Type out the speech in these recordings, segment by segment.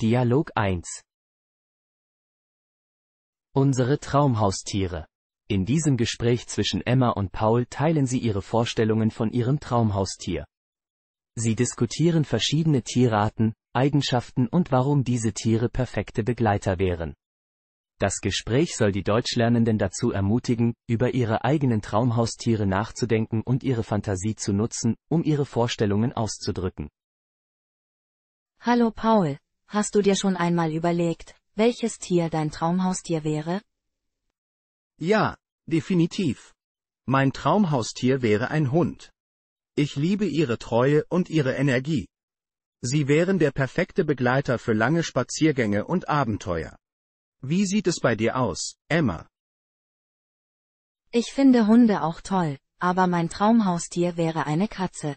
Dialog 1 Unsere Traumhaustiere. In diesem Gespräch zwischen Emma und Paul teilen sie ihre Vorstellungen von ihrem Traumhaustier. Sie diskutieren verschiedene Tierarten, Eigenschaften und warum diese Tiere perfekte Begleiter wären. Das Gespräch soll die Deutschlernenden dazu ermutigen, über ihre eigenen Traumhaustiere nachzudenken und ihre Fantasie zu nutzen, um ihre Vorstellungen auszudrücken. Hallo Paul, Hast du dir schon einmal überlegt, welches Tier dein Traumhaustier wäre? Ja, definitiv. Mein Traumhaustier wäre ein Hund. Ich liebe ihre Treue und ihre Energie. Sie wären der perfekte Begleiter für lange Spaziergänge und Abenteuer. Wie sieht es bei dir aus, Emma? Ich finde Hunde auch toll, aber mein Traumhaustier wäre eine Katze.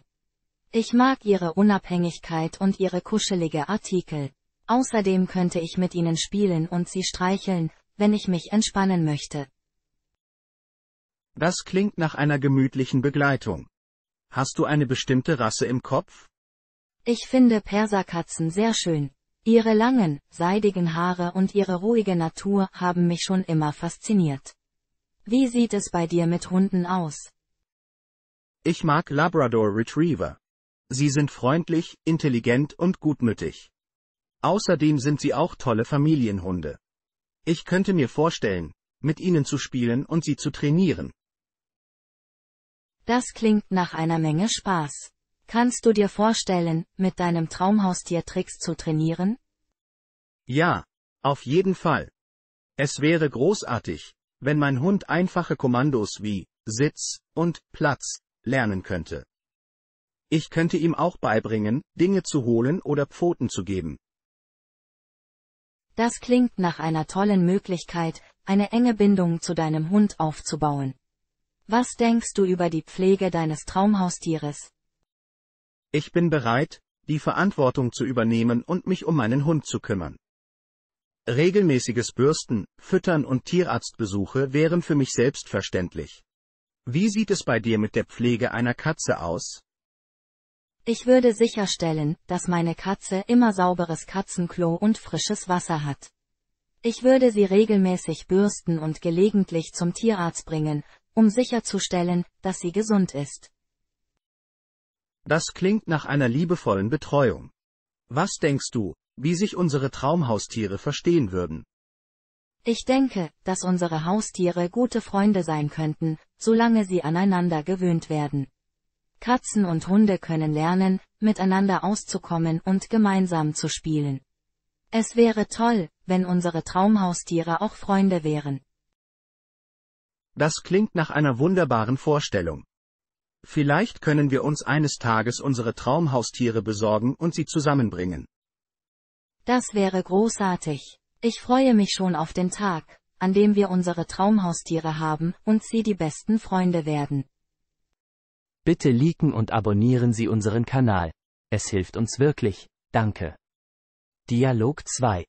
Ich mag ihre Unabhängigkeit und ihre kuschelige Artikel. Außerdem könnte ich mit ihnen spielen und sie streicheln, wenn ich mich entspannen möchte. Das klingt nach einer gemütlichen Begleitung. Hast du eine bestimmte Rasse im Kopf? Ich finde Perserkatzen sehr schön. Ihre langen, seidigen Haare und ihre ruhige Natur haben mich schon immer fasziniert. Wie sieht es bei dir mit Hunden aus? Ich mag Labrador Retriever. Sie sind freundlich, intelligent und gutmütig. Außerdem sind sie auch tolle Familienhunde. Ich könnte mir vorstellen, mit ihnen zu spielen und sie zu trainieren. Das klingt nach einer Menge Spaß. Kannst du dir vorstellen, mit deinem Traumhaustier Tricks zu trainieren? Ja, auf jeden Fall. Es wäre großartig, wenn mein Hund einfache Kommandos wie Sitz und Platz lernen könnte. Ich könnte ihm auch beibringen, Dinge zu holen oder Pfoten zu geben. Das klingt nach einer tollen Möglichkeit, eine enge Bindung zu deinem Hund aufzubauen. Was denkst du über die Pflege deines Traumhaustieres? Ich bin bereit, die Verantwortung zu übernehmen und mich um meinen Hund zu kümmern. Regelmäßiges Bürsten, Füttern und Tierarztbesuche wären für mich selbstverständlich. Wie sieht es bei dir mit der Pflege einer Katze aus? Ich würde sicherstellen, dass meine Katze immer sauberes Katzenklo und frisches Wasser hat. Ich würde sie regelmäßig bürsten und gelegentlich zum Tierarzt bringen, um sicherzustellen, dass sie gesund ist. Das klingt nach einer liebevollen Betreuung. Was denkst du, wie sich unsere Traumhaustiere verstehen würden? Ich denke, dass unsere Haustiere gute Freunde sein könnten, solange sie aneinander gewöhnt werden. Katzen und Hunde können lernen, miteinander auszukommen und gemeinsam zu spielen. Es wäre toll, wenn unsere Traumhaustiere auch Freunde wären. Das klingt nach einer wunderbaren Vorstellung. Vielleicht können wir uns eines Tages unsere Traumhaustiere besorgen und sie zusammenbringen. Das wäre großartig. Ich freue mich schon auf den Tag, an dem wir unsere Traumhaustiere haben und sie die besten Freunde werden. Bitte liken und abonnieren Sie unseren Kanal. Es hilft uns wirklich. Danke. Dialog 2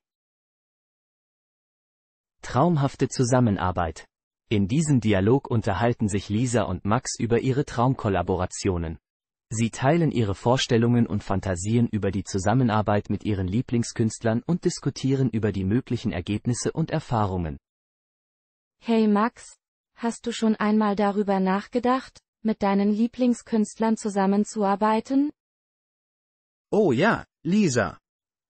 Traumhafte Zusammenarbeit. In diesem Dialog unterhalten sich Lisa und Max über ihre Traumkollaborationen. Sie teilen ihre Vorstellungen und Fantasien über die Zusammenarbeit mit ihren Lieblingskünstlern und diskutieren über die möglichen Ergebnisse und Erfahrungen. Hey Max, hast du schon einmal darüber nachgedacht, mit deinen Lieblingskünstlern zusammenzuarbeiten? Oh ja, Lisa.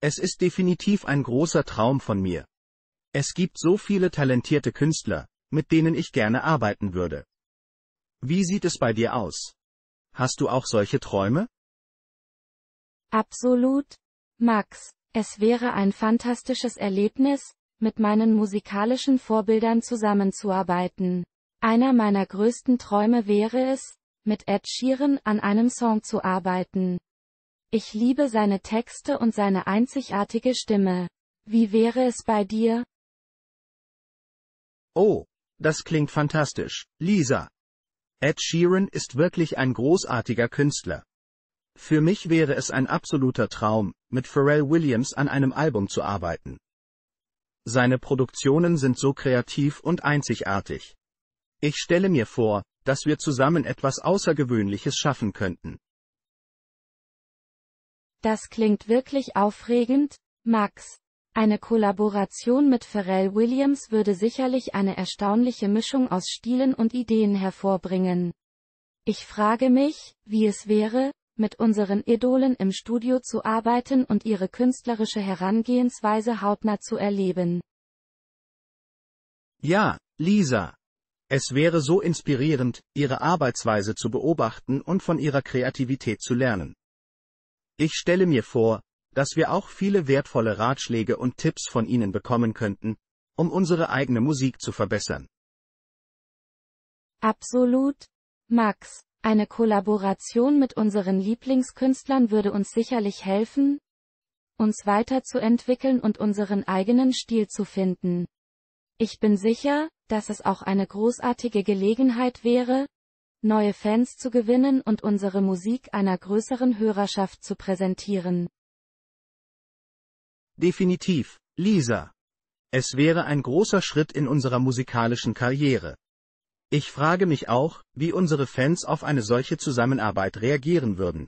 Es ist definitiv ein großer Traum von mir. Es gibt so viele talentierte Künstler, mit denen ich gerne arbeiten würde. Wie sieht es bei dir aus? Hast du auch solche Träume? Absolut. Max, es wäre ein fantastisches Erlebnis, mit meinen musikalischen Vorbildern zusammenzuarbeiten. Einer meiner größten Träume wäre es, mit Ed Sheeran an einem Song zu arbeiten. Ich liebe seine Texte und seine einzigartige Stimme. Wie wäre es bei dir? Oh, das klingt fantastisch, Lisa. Ed Sheeran ist wirklich ein großartiger Künstler. Für mich wäre es ein absoluter Traum, mit Pharrell Williams an einem Album zu arbeiten. Seine Produktionen sind so kreativ und einzigartig. Ich stelle mir vor, dass wir zusammen etwas Außergewöhnliches schaffen könnten. Das klingt wirklich aufregend, Max. Eine Kollaboration mit Pharrell Williams würde sicherlich eine erstaunliche Mischung aus Stilen und Ideen hervorbringen. Ich frage mich, wie es wäre, mit unseren Idolen im Studio zu arbeiten und ihre künstlerische Herangehensweise hautnah zu erleben. Ja, Lisa, es wäre so inspirierend, ihre Arbeitsweise zu beobachten und von ihrer Kreativität zu lernen. Ich stelle mir vor, dass wir auch viele wertvolle Ratschläge und Tipps von Ihnen bekommen könnten, um unsere eigene Musik zu verbessern. Absolut. Max, eine Kollaboration mit unseren Lieblingskünstlern würde uns sicherlich helfen, uns weiterzuentwickeln und unseren eigenen Stil zu finden. Ich bin sicher, dass es auch eine großartige Gelegenheit wäre, neue Fans zu gewinnen und unsere Musik einer größeren Hörerschaft zu präsentieren. Definitiv, Lisa. Es wäre ein großer Schritt in unserer musikalischen Karriere. Ich frage mich auch, wie unsere Fans auf eine solche Zusammenarbeit reagieren würden.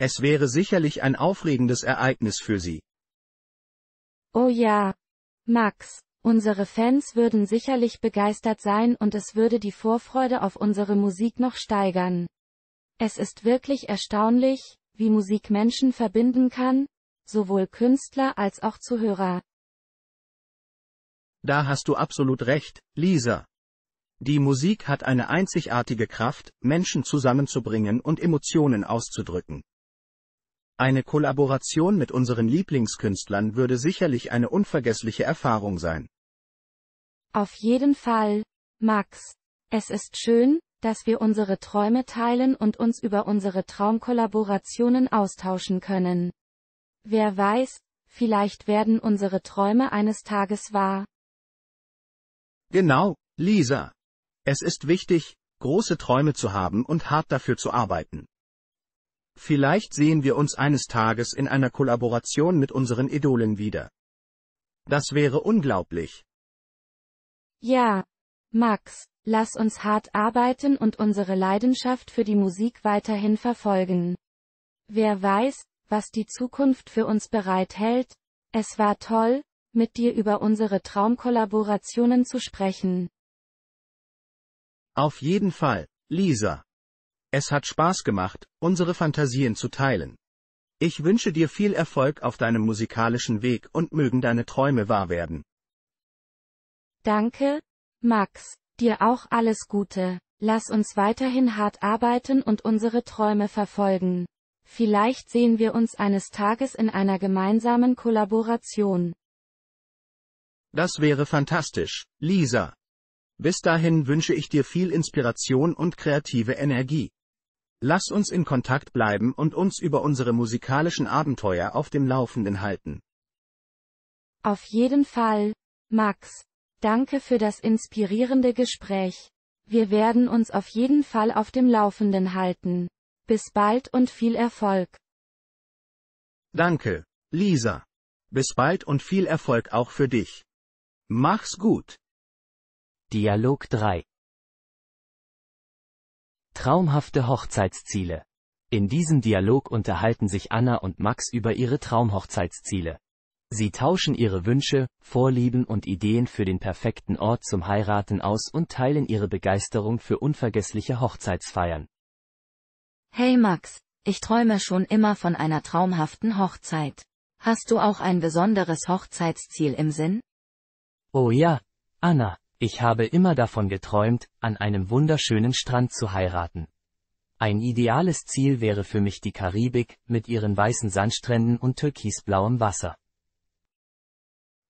Es wäre sicherlich ein aufregendes Ereignis für sie. Oh ja. Max. Unsere Fans würden sicherlich begeistert sein und es würde die Vorfreude auf unsere Musik noch steigern. Es ist wirklich erstaunlich, wie Musik Menschen verbinden kann, sowohl Künstler als auch Zuhörer. Da hast du absolut recht, Lisa. Die Musik hat eine einzigartige Kraft, Menschen zusammenzubringen und Emotionen auszudrücken. Eine Kollaboration mit unseren Lieblingskünstlern würde sicherlich eine unvergessliche Erfahrung sein. Auf jeden Fall, Max. Es ist schön, dass wir unsere Träume teilen und uns über unsere Traumkollaborationen austauschen können. Wer weiß, vielleicht werden unsere Träume eines Tages wahr. Genau, Lisa. Es ist wichtig, große Träume zu haben und hart dafür zu arbeiten. Vielleicht sehen wir uns eines Tages in einer Kollaboration mit unseren Idolen wieder. Das wäre unglaublich. Ja. Max, lass uns hart arbeiten und unsere Leidenschaft für die Musik weiterhin verfolgen. Wer weiß, was die Zukunft für uns bereithält, es war toll, mit dir über unsere Traumkollaborationen zu sprechen. Auf jeden Fall, Lisa. Es hat Spaß gemacht, unsere Fantasien zu teilen. Ich wünsche dir viel Erfolg auf deinem musikalischen Weg und mögen deine Träume wahr werden. Danke, Max. Dir auch alles Gute. Lass uns weiterhin hart arbeiten und unsere Träume verfolgen. Vielleicht sehen wir uns eines Tages in einer gemeinsamen Kollaboration. Das wäre fantastisch, Lisa. Bis dahin wünsche ich dir viel Inspiration und kreative Energie. Lass uns in Kontakt bleiben und uns über unsere musikalischen Abenteuer auf dem Laufenden halten. Auf jeden Fall, Max. Danke für das inspirierende Gespräch. Wir werden uns auf jeden Fall auf dem Laufenden halten. Bis bald und viel Erfolg. Danke, Lisa. Bis bald und viel Erfolg auch für dich. Mach's gut. Dialog 3 Traumhafte Hochzeitsziele. In diesem Dialog unterhalten sich Anna und Max über ihre Traumhochzeitsziele. Sie tauschen ihre Wünsche, Vorlieben und Ideen für den perfekten Ort zum Heiraten aus und teilen ihre Begeisterung für unvergessliche Hochzeitsfeiern. Hey Max, ich träume schon immer von einer traumhaften Hochzeit. Hast du auch ein besonderes Hochzeitsziel im Sinn? Oh ja, Anna, ich habe immer davon geträumt, an einem wunderschönen Strand zu heiraten. Ein ideales Ziel wäre für mich die Karibik, mit ihren weißen Sandstränden und türkisblauem Wasser.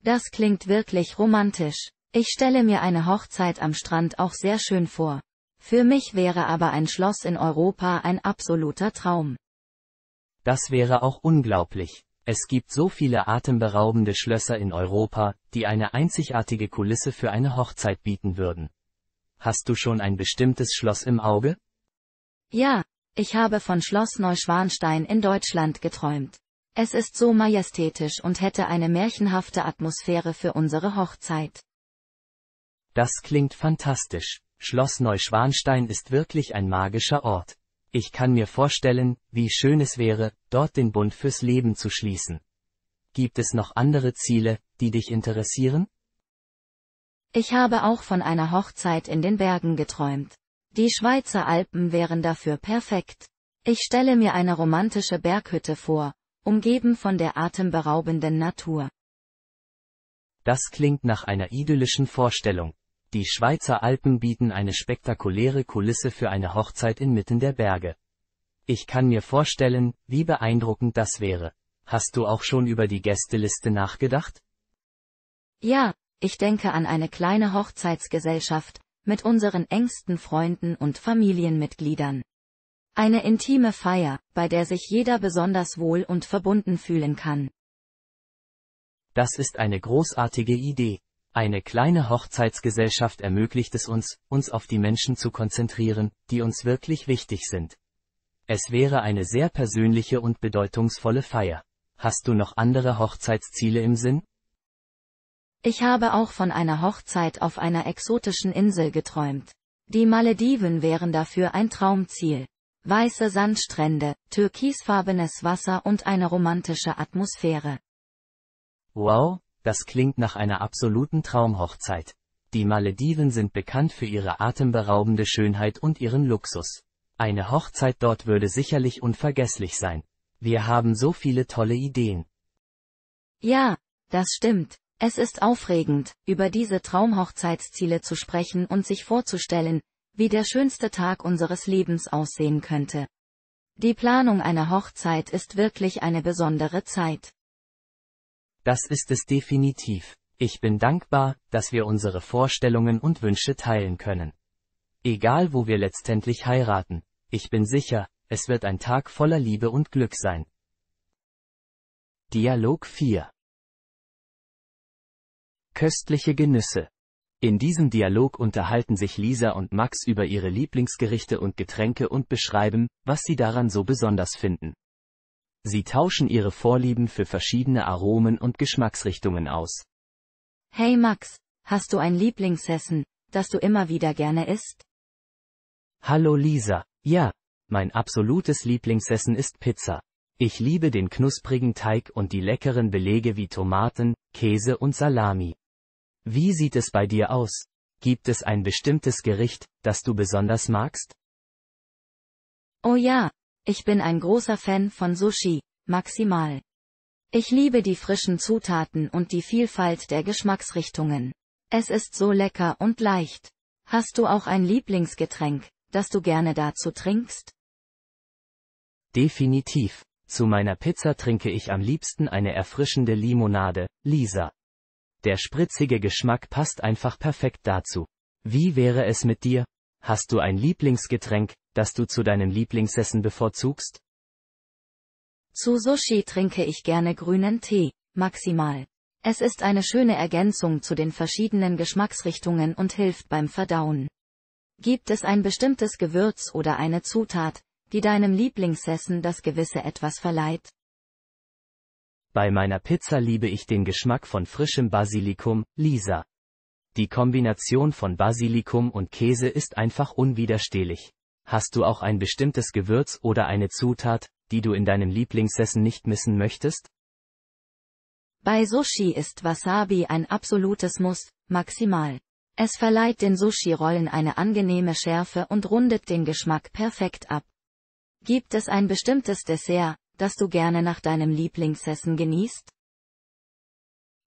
Das klingt wirklich romantisch. Ich stelle mir eine Hochzeit am Strand auch sehr schön vor. Für mich wäre aber ein Schloss in Europa ein absoluter Traum. Das wäre auch unglaublich. Es gibt so viele atemberaubende Schlösser in Europa, die eine einzigartige Kulisse für eine Hochzeit bieten würden. Hast du schon ein bestimmtes Schloss im Auge? Ja, ich habe von Schloss Neuschwanstein in Deutschland geträumt. Es ist so majestätisch und hätte eine märchenhafte Atmosphäre für unsere Hochzeit. Das klingt fantastisch. Schloss Neuschwanstein ist wirklich ein magischer Ort. Ich kann mir vorstellen, wie schön es wäre, dort den Bund fürs Leben zu schließen. Gibt es noch andere Ziele, die dich interessieren? Ich habe auch von einer Hochzeit in den Bergen geträumt. Die Schweizer Alpen wären dafür perfekt. Ich stelle mir eine romantische Berghütte vor, umgeben von der atemberaubenden Natur. Das klingt nach einer idyllischen Vorstellung. Die Schweizer Alpen bieten eine spektakuläre Kulisse für eine Hochzeit inmitten der Berge. Ich kann mir vorstellen, wie beeindruckend das wäre. Hast du auch schon über die Gästeliste nachgedacht? Ja, ich denke an eine kleine Hochzeitsgesellschaft, mit unseren engsten Freunden und Familienmitgliedern. Eine intime Feier, bei der sich jeder besonders wohl und verbunden fühlen kann. Das ist eine großartige Idee. Eine kleine Hochzeitsgesellschaft ermöglicht es uns, uns auf die Menschen zu konzentrieren, die uns wirklich wichtig sind. Es wäre eine sehr persönliche und bedeutungsvolle Feier. Hast du noch andere Hochzeitsziele im Sinn? Ich habe auch von einer Hochzeit auf einer exotischen Insel geträumt. Die Malediven wären dafür ein Traumziel weiße Sandstrände, türkisfarbenes Wasser und eine romantische Atmosphäre. Wow, das klingt nach einer absoluten Traumhochzeit. Die Malediven sind bekannt für ihre atemberaubende Schönheit und ihren Luxus. Eine Hochzeit dort würde sicherlich unvergesslich sein. Wir haben so viele tolle Ideen. Ja, das stimmt. Es ist aufregend, über diese Traumhochzeitsziele zu sprechen und sich vorzustellen, wie der schönste Tag unseres Lebens aussehen könnte. Die Planung einer Hochzeit ist wirklich eine besondere Zeit. Das ist es definitiv. Ich bin dankbar, dass wir unsere Vorstellungen und Wünsche teilen können. Egal wo wir letztendlich heiraten, ich bin sicher, es wird ein Tag voller Liebe und Glück sein. Dialog 4 Köstliche Genüsse in diesem Dialog unterhalten sich Lisa und Max über ihre Lieblingsgerichte und Getränke und beschreiben, was sie daran so besonders finden. Sie tauschen ihre Vorlieben für verschiedene Aromen und Geschmacksrichtungen aus. Hey Max, hast du ein Lieblingsessen, das du immer wieder gerne isst? Hallo Lisa, ja, mein absolutes Lieblingsessen ist Pizza. Ich liebe den knusprigen Teig und die leckeren Belege wie Tomaten, Käse und Salami. Wie sieht es bei dir aus? Gibt es ein bestimmtes Gericht, das du besonders magst? Oh ja, ich bin ein großer Fan von Sushi, maximal. Ich liebe die frischen Zutaten und die Vielfalt der Geschmacksrichtungen. Es ist so lecker und leicht. Hast du auch ein Lieblingsgetränk, das du gerne dazu trinkst? Definitiv. Zu meiner Pizza trinke ich am liebsten eine erfrischende Limonade, Lisa. Der spritzige Geschmack passt einfach perfekt dazu. Wie wäre es mit dir? Hast du ein Lieblingsgetränk, das du zu deinem Lieblingsessen bevorzugst? Zu Sushi trinke ich gerne grünen Tee, maximal. Es ist eine schöne Ergänzung zu den verschiedenen Geschmacksrichtungen und hilft beim Verdauen. Gibt es ein bestimmtes Gewürz oder eine Zutat, die deinem Lieblingsessen das gewisse etwas verleiht? Bei meiner Pizza liebe ich den Geschmack von frischem Basilikum, Lisa. Die Kombination von Basilikum und Käse ist einfach unwiderstehlich. Hast du auch ein bestimmtes Gewürz oder eine Zutat, die du in deinem Lieblingsessen nicht missen möchtest? Bei Sushi ist Wasabi ein absolutes Muss, maximal. Es verleiht den Sushi-Rollen eine angenehme Schärfe und rundet den Geschmack perfekt ab. Gibt es ein bestimmtes Dessert, dass du gerne nach deinem Lieblingsessen genießt?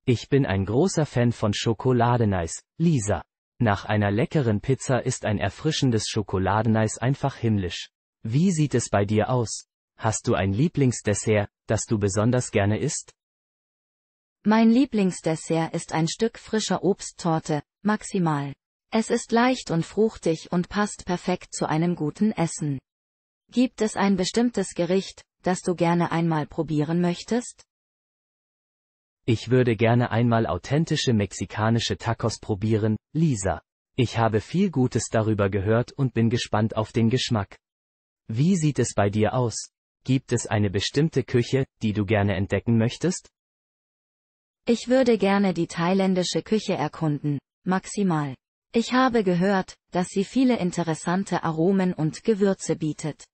Ich bin ein großer Fan von Schokoladeneis, Lisa. Nach einer leckeren Pizza ist ein erfrischendes Schokoladeneis einfach himmlisch. Wie sieht es bei dir aus? Hast du ein Lieblingsdessert, das du besonders gerne isst? Mein Lieblingsdessert ist ein Stück frischer Obsttorte, maximal. Es ist leicht und fruchtig und passt perfekt zu einem guten Essen. Gibt es ein bestimmtes Gericht, das du gerne einmal probieren möchtest? Ich würde gerne einmal authentische mexikanische Tacos probieren, Lisa. Ich habe viel Gutes darüber gehört und bin gespannt auf den Geschmack. Wie sieht es bei dir aus? Gibt es eine bestimmte Küche, die du gerne entdecken möchtest? Ich würde gerne die thailändische Küche erkunden, maximal. Ich habe gehört, dass sie viele interessante Aromen und Gewürze bietet.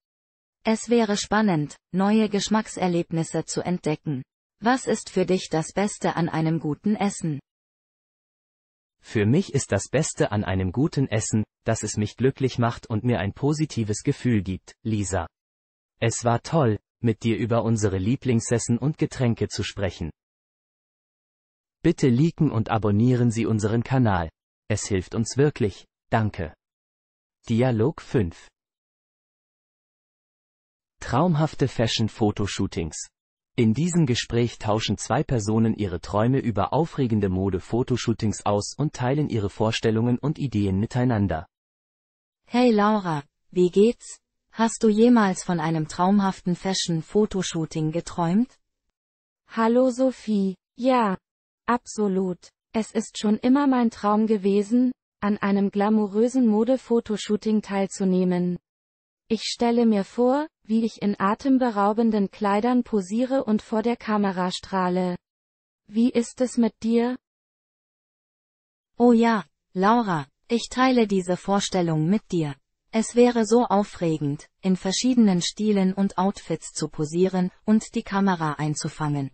Es wäre spannend, neue Geschmackserlebnisse zu entdecken. Was ist für dich das Beste an einem guten Essen? Für mich ist das Beste an einem guten Essen, dass es mich glücklich macht und mir ein positives Gefühl gibt, Lisa. Es war toll, mit dir über unsere Lieblingsessen und Getränke zu sprechen. Bitte liken und abonnieren Sie unseren Kanal. Es hilft uns wirklich. Danke. Dialog 5 Traumhafte Fashion-Fotoshootings. In diesem Gespräch tauschen zwei Personen ihre Träume über aufregende Mode-Fotoshootings aus und teilen ihre Vorstellungen und Ideen miteinander. Hey Laura, wie geht's? Hast du jemals von einem traumhaften Fashion-Fotoshooting geträumt? Hallo Sophie, ja, absolut. Es ist schon immer mein Traum gewesen, an einem glamourösen Mode-Fotoshooting teilzunehmen. Ich stelle mir vor, wie ich in atemberaubenden Kleidern posiere und vor der Kamera strahle. Wie ist es mit dir? Oh ja, Laura, ich teile diese Vorstellung mit dir. Es wäre so aufregend, in verschiedenen Stilen und Outfits zu posieren und die Kamera einzufangen.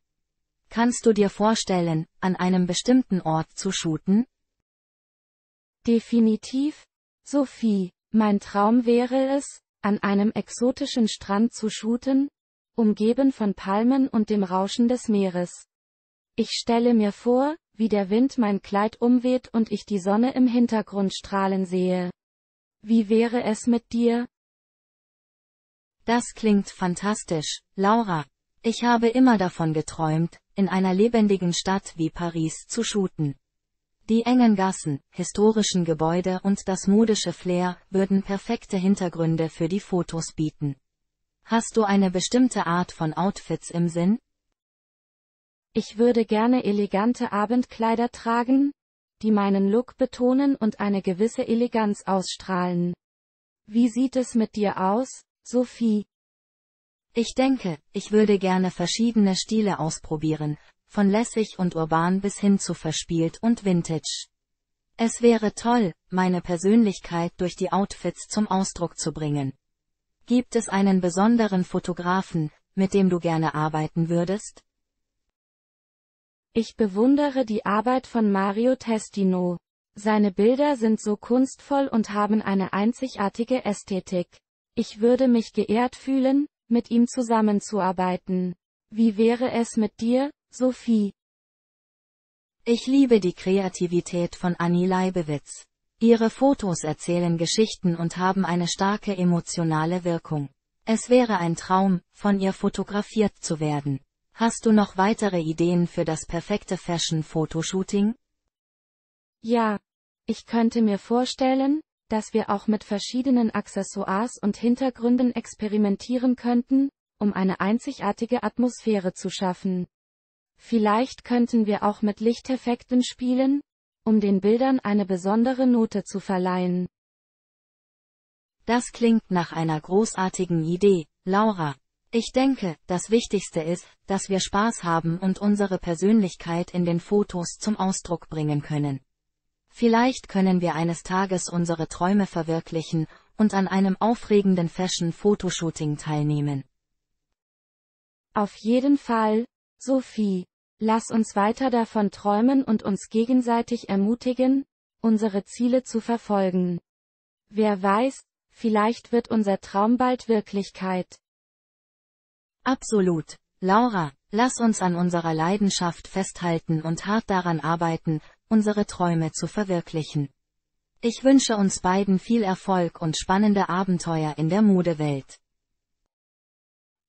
Kannst du dir vorstellen, an einem bestimmten Ort zu shooten? Definitiv, Sophie, mein Traum wäre es, an einem exotischen Strand zu shooten, umgeben von Palmen und dem Rauschen des Meeres. Ich stelle mir vor, wie der Wind mein Kleid umweht und ich die Sonne im Hintergrund strahlen sehe. Wie wäre es mit dir? Das klingt fantastisch, Laura. Ich habe immer davon geträumt, in einer lebendigen Stadt wie Paris zu shooten. Die engen Gassen, historischen Gebäude und das modische Flair würden perfekte Hintergründe für die Fotos bieten. Hast du eine bestimmte Art von Outfits im Sinn? Ich würde gerne elegante Abendkleider tragen, die meinen Look betonen und eine gewisse Eleganz ausstrahlen. Wie sieht es mit dir aus, Sophie? Ich denke, ich würde gerne verschiedene Stile ausprobieren, von lässig und urban bis hin zu verspielt und vintage. Es wäre toll, meine Persönlichkeit durch die Outfits zum Ausdruck zu bringen. Gibt es einen besonderen Fotografen, mit dem du gerne arbeiten würdest? Ich bewundere die Arbeit von Mario Testino. Seine Bilder sind so kunstvoll und haben eine einzigartige Ästhetik. Ich würde mich geehrt fühlen, mit ihm zusammenzuarbeiten. Wie wäre es mit dir, Sophie. Ich liebe die Kreativität von Annie Leibewitz. Ihre Fotos erzählen Geschichten und haben eine starke emotionale Wirkung. Es wäre ein Traum, von ihr fotografiert zu werden. Hast du noch weitere Ideen für das perfekte Fashion-Fotoshooting? Ja. Ich könnte mir vorstellen, dass wir auch mit verschiedenen Accessoires und Hintergründen experimentieren könnten, um eine einzigartige Atmosphäre zu schaffen. Vielleicht könnten wir auch mit Lichteffekten spielen, um den Bildern eine besondere Note zu verleihen. Das klingt nach einer großartigen Idee, Laura. Ich denke, das Wichtigste ist, dass wir Spaß haben und unsere Persönlichkeit in den Fotos zum Ausdruck bringen können. Vielleicht können wir eines Tages unsere Träume verwirklichen und an einem aufregenden Fashion-Fotoshooting teilnehmen. Auf jeden Fall, Sophie. Lass uns weiter davon träumen und uns gegenseitig ermutigen, unsere Ziele zu verfolgen. Wer weiß, vielleicht wird unser Traum bald Wirklichkeit. Absolut. Laura, lass uns an unserer Leidenschaft festhalten und hart daran arbeiten, unsere Träume zu verwirklichen. Ich wünsche uns beiden viel Erfolg und spannende Abenteuer in der Modewelt.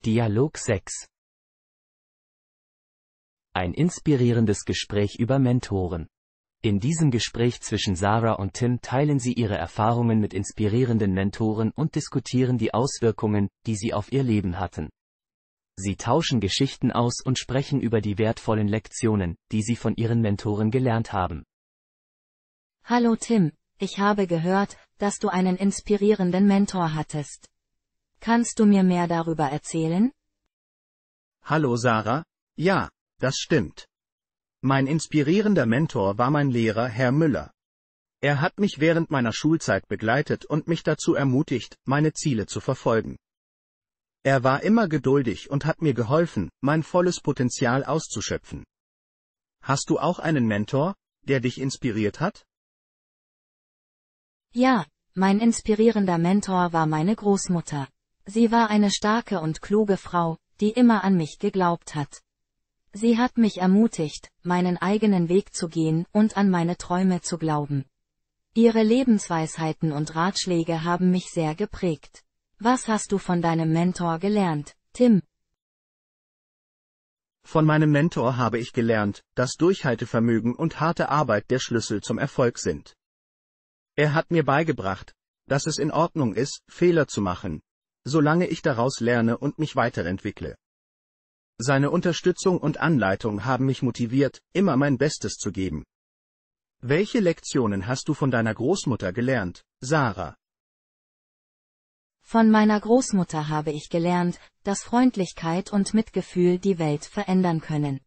Dialog 6 ein inspirierendes Gespräch über Mentoren. In diesem Gespräch zwischen Sarah und Tim teilen sie ihre Erfahrungen mit inspirierenden Mentoren und diskutieren die Auswirkungen, die sie auf ihr Leben hatten. Sie tauschen Geschichten aus und sprechen über die wertvollen Lektionen, die sie von ihren Mentoren gelernt haben. Hallo Tim, ich habe gehört, dass du einen inspirierenden Mentor hattest. Kannst du mir mehr darüber erzählen? Hallo Sarah, ja, das stimmt. Mein inspirierender Mentor war mein Lehrer Herr Müller. Er hat mich während meiner Schulzeit begleitet und mich dazu ermutigt, meine Ziele zu verfolgen. Er war immer geduldig und hat mir geholfen, mein volles Potenzial auszuschöpfen. Hast du auch einen Mentor, der dich inspiriert hat? Ja, mein inspirierender Mentor war meine Großmutter. Sie war eine starke und kluge Frau, die immer an mich geglaubt hat. Sie hat mich ermutigt, meinen eigenen Weg zu gehen und an meine Träume zu glauben. Ihre Lebensweisheiten und Ratschläge haben mich sehr geprägt. Was hast du von deinem Mentor gelernt, Tim? Von meinem Mentor habe ich gelernt, dass Durchhaltevermögen und harte Arbeit der Schlüssel zum Erfolg sind. Er hat mir beigebracht, dass es in Ordnung ist, Fehler zu machen, solange ich daraus lerne und mich weiterentwickle. Seine Unterstützung und Anleitung haben mich motiviert, immer mein Bestes zu geben. Welche Lektionen hast du von deiner Großmutter gelernt, Sarah? Von meiner Großmutter habe ich gelernt, dass Freundlichkeit und Mitgefühl die Welt verändern können.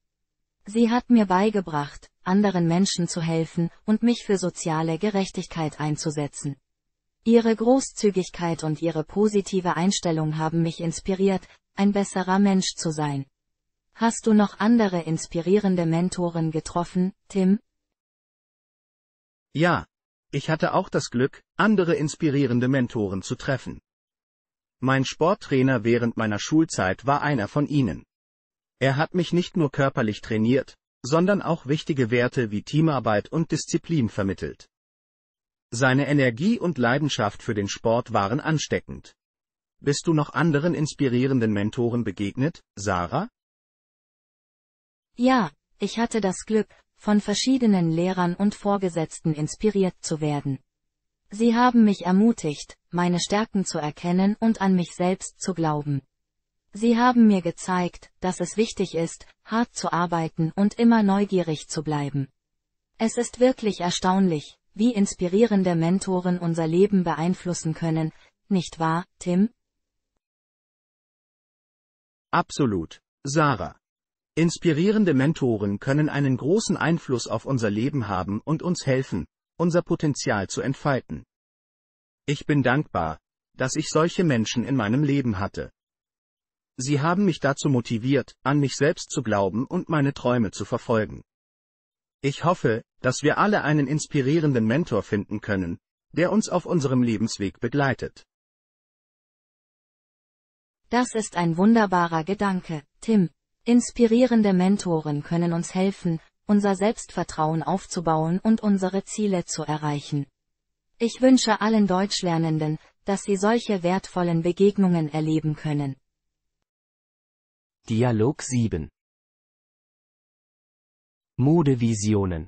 Sie hat mir beigebracht, anderen Menschen zu helfen und mich für soziale Gerechtigkeit einzusetzen. Ihre Großzügigkeit und ihre positive Einstellung haben mich inspiriert, ein besserer Mensch zu sein. Hast du noch andere inspirierende Mentoren getroffen, Tim? Ja. Ich hatte auch das Glück, andere inspirierende Mentoren zu treffen. Mein Sporttrainer während meiner Schulzeit war einer von ihnen. Er hat mich nicht nur körperlich trainiert, sondern auch wichtige Werte wie Teamarbeit und Disziplin vermittelt. Seine Energie und Leidenschaft für den Sport waren ansteckend. Bist du noch anderen inspirierenden Mentoren begegnet, Sarah? Ja, ich hatte das Glück, von verschiedenen Lehrern und Vorgesetzten inspiriert zu werden. Sie haben mich ermutigt, meine Stärken zu erkennen und an mich selbst zu glauben. Sie haben mir gezeigt, dass es wichtig ist, hart zu arbeiten und immer neugierig zu bleiben. Es ist wirklich erstaunlich, wie inspirierende Mentoren unser Leben beeinflussen können, nicht wahr, Tim? Absolut, Sarah. Inspirierende Mentoren können einen großen Einfluss auf unser Leben haben und uns helfen, unser Potenzial zu entfalten. Ich bin dankbar, dass ich solche Menschen in meinem Leben hatte. Sie haben mich dazu motiviert, an mich selbst zu glauben und meine Träume zu verfolgen. Ich hoffe, dass wir alle einen inspirierenden Mentor finden können, der uns auf unserem Lebensweg begleitet. Das ist ein wunderbarer Gedanke, Tim. Inspirierende Mentoren können uns helfen, unser Selbstvertrauen aufzubauen und unsere Ziele zu erreichen. Ich wünsche allen Deutschlernenden, dass sie solche wertvollen Begegnungen erleben können. Dialog 7 Modevisionen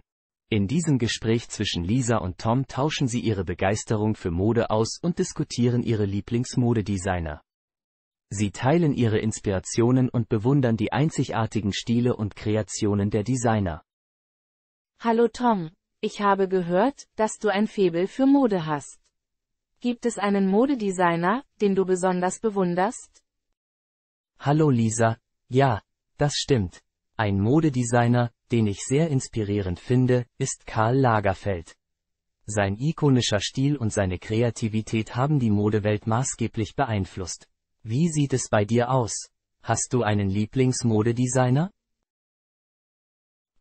in diesem Gespräch zwischen Lisa und Tom tauschen sie ihre Begeisterung für Mode aus und diskutieren ihre Lieblingsmodedesigner. Sie teilen ihre Inspirationen und bewundern die einzigartigen Stile und Kreationen der Designer. Hallo Tom, ich habe gehört, dass du ein Faible für Mode hast. Gibt es einen Modedesigner, den du besonders bewunderst? Hallo Lisa, ja, das stimmt. Ein Modedesigner, den ich sehr inspirierend finde, ist Karl Lagerfeld. Sein ikonischer Stil und seine Kreativität haben die Modewelt maßgeblich beeinflusst. Wie sieht es bei dir aus? Hast du einen Lieblingsmodedesigner?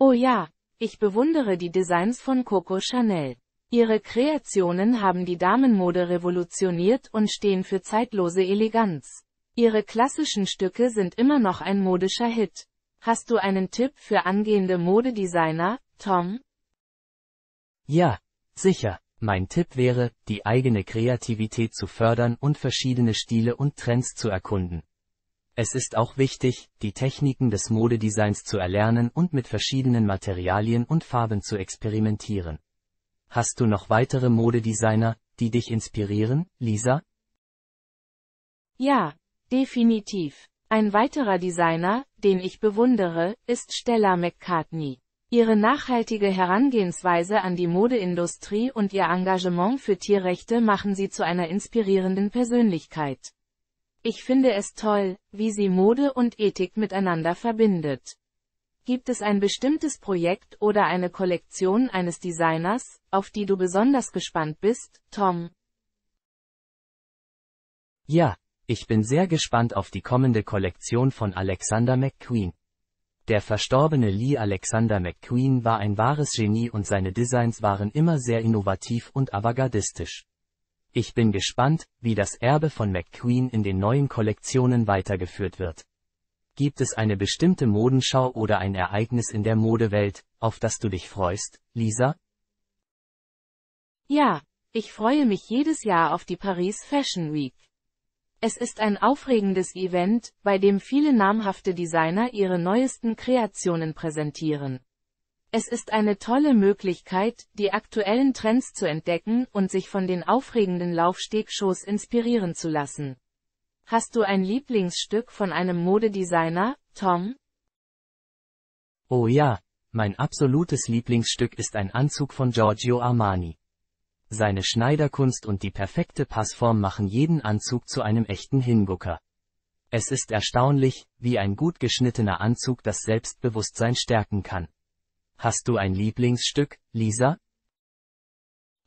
Oh ja, ich bewundere die Designs von Coco Chanel. Ihre Kreationen haben die Damenmode revolutioniert und stehen für zeitlose Eleganz. Ihre klassischen Stücke sind immer noch ein modischer Hit. Hast du einen Tipp für angehende Modedesigner, Tom? Ja, sicher. Mein Tipp wäre, die eigene Kreativität zu fördern und verschiedene Stile und Trends zu erkunden. Es ist auch wichtig, die Techniken des Modedesigns zu erlernen und mit verschiedenen Materialien und Farben zu experimentieren. Hast du noch weitere Modedesigner, die dich inspirieren, Lisa? Ja, definitiv. Ein weiterer Designer, den ich bewundere, ist Stella McCartney. Ihre nachhaltige Herangehensweise an die Modeindustrie und ihr Engagement für Tierrechte machen sie zu einer inspirierenden Persönlichkeit. Ich finde es toll, wie sie Mode und Ethik miteinander verbindet. Gibt es ein bestimmtes Projekt oder eine Kollektion eines Designers, auf die du besonders gespannt bist, Tom? Ja, ich bin sehr gespannt auf die kommende Kollektion von Alexander McQueen. Der verstorbene Lee Alexander McQueen war ein wahres Genie und seine Designs waren immer sehr innovativ und avantgardistisch. Ich bin gespannt, wie das Erbe von McQueen in den neuen Kollektionen weitergeführt wird. Gibt es eine bestimmte Modenschau oder ein Ereignis in der Modewelt, auf das du dich freust, Lisa? Ja, ich freue mich jedes Jahr auf die Paris Fashion Week. Es ist ein aufregendes Event, bei dem viele namhafte Designer ihre neuesten Kreationen präsentieren. Es ist eine tolle Möglichkeit, die aktuellen Trends zu entdecken und sich von den aufregenden Laufstegshows inspirieren zu lassen. Hast du ein Lieblingsstück von einem Modedesigner, Tom? Oh ja, mein absolutes Lieblingsstück ist ein Anzug von Giorgio Armani. Seine Schneiderkunst und die perfekte Passform machen jeden Anzug zu einem echten Hingucker. Es ist erstaunlich, wie ein gut geschnittener Anzug das Selbstbewusstsein stärken kann. Hast du ein Lieblingsstück, Lisa?